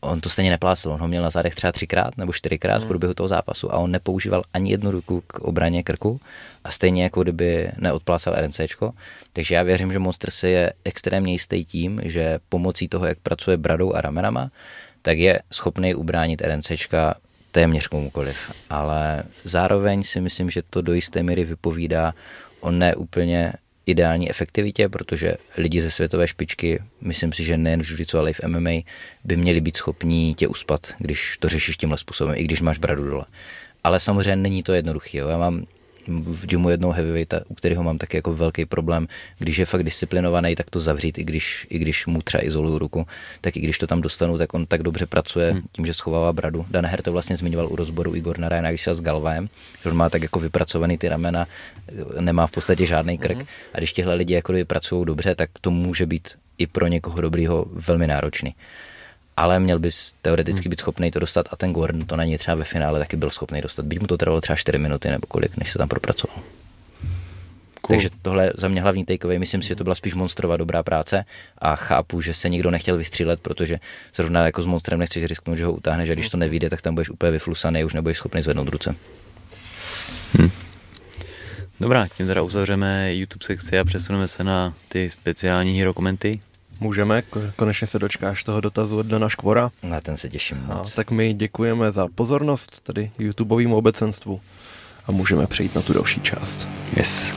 on to stejně neplácel, on ho měl na zádech třeba třikrát nebo čtyřikrát v hmm. průběhu toho zápasu a on nepoužíval ani jednu ruku k obraně krku a stejně jako kdyby neodplácel RNCčko. Takže já věřím, že Monster si je extrémně jistý tím, že pomocí toho, jak pracuje bradou a ramenama, tak je schopný ubránit RNCčka téměř komukoliv. Ale zároveň si myslím, že to do jisté míry vypovídá o neúplně ideální efektivitě, protože lidi ze světové špičky, myslím si, že nejen v judicu, ale i v MMA, by měli být schopní tě uspat, když to řešíš tímhle způsobem, i když máš bradu dole. Ale samozřejmě není to jednoduché. Já mám v gymu jednou heavyweighta, u kterého mám taky jako velký problém, když je fakt disciplinovaný, tak to zavřít, i když, i když mu třeba izoluju ruku, tak i když to tam dostanu, tak on tak dobře pracuje hmm. tím, že schovává bradu. Dan Her to vlastně zmiňoval u rozboru Igor Narajna, když se s Galvajem, že on má tak jako vypracovaný ty ramena nemá v podstatě žádný krk. Mm-hmm. A když tihle lidi jako pracují dobře, tak to může být i pro někoho dobrýho velmi náročný. Ale měl bys teoreticky mhm. být schopný to dostat a ten Gordon to na něj třeba ve finále taky byl schopný dostat. Byť mu to trvalo třeba 4 minuty nebo kolik, než se tam propracoval. Cool. Takže tohle za mě hlavní takeaway. Myslím si, že to byla spíš monstrova dobrá práce a chápu, že se nikdo nechtěl vystřílet, protože zrovna jako s monstrem nechceš risknout, že ho utáhneš a když to mhm. nevíde, tak tam budeš úplně vyflusaný, už nebudeš schopný zvednout ruce. Hmm. Dobrá, tím teda uzavřeme YouTube sekci a přesuneme se na ty speciální hero komenty. Můžeme, konečně se dočkáš toho dotazu od Dana Škvora. Na ten se těším moc. A, tak my děkujeme za pozornost tady YouTubeovému obecenstvu a můžeme přejít na tu další část. Yes.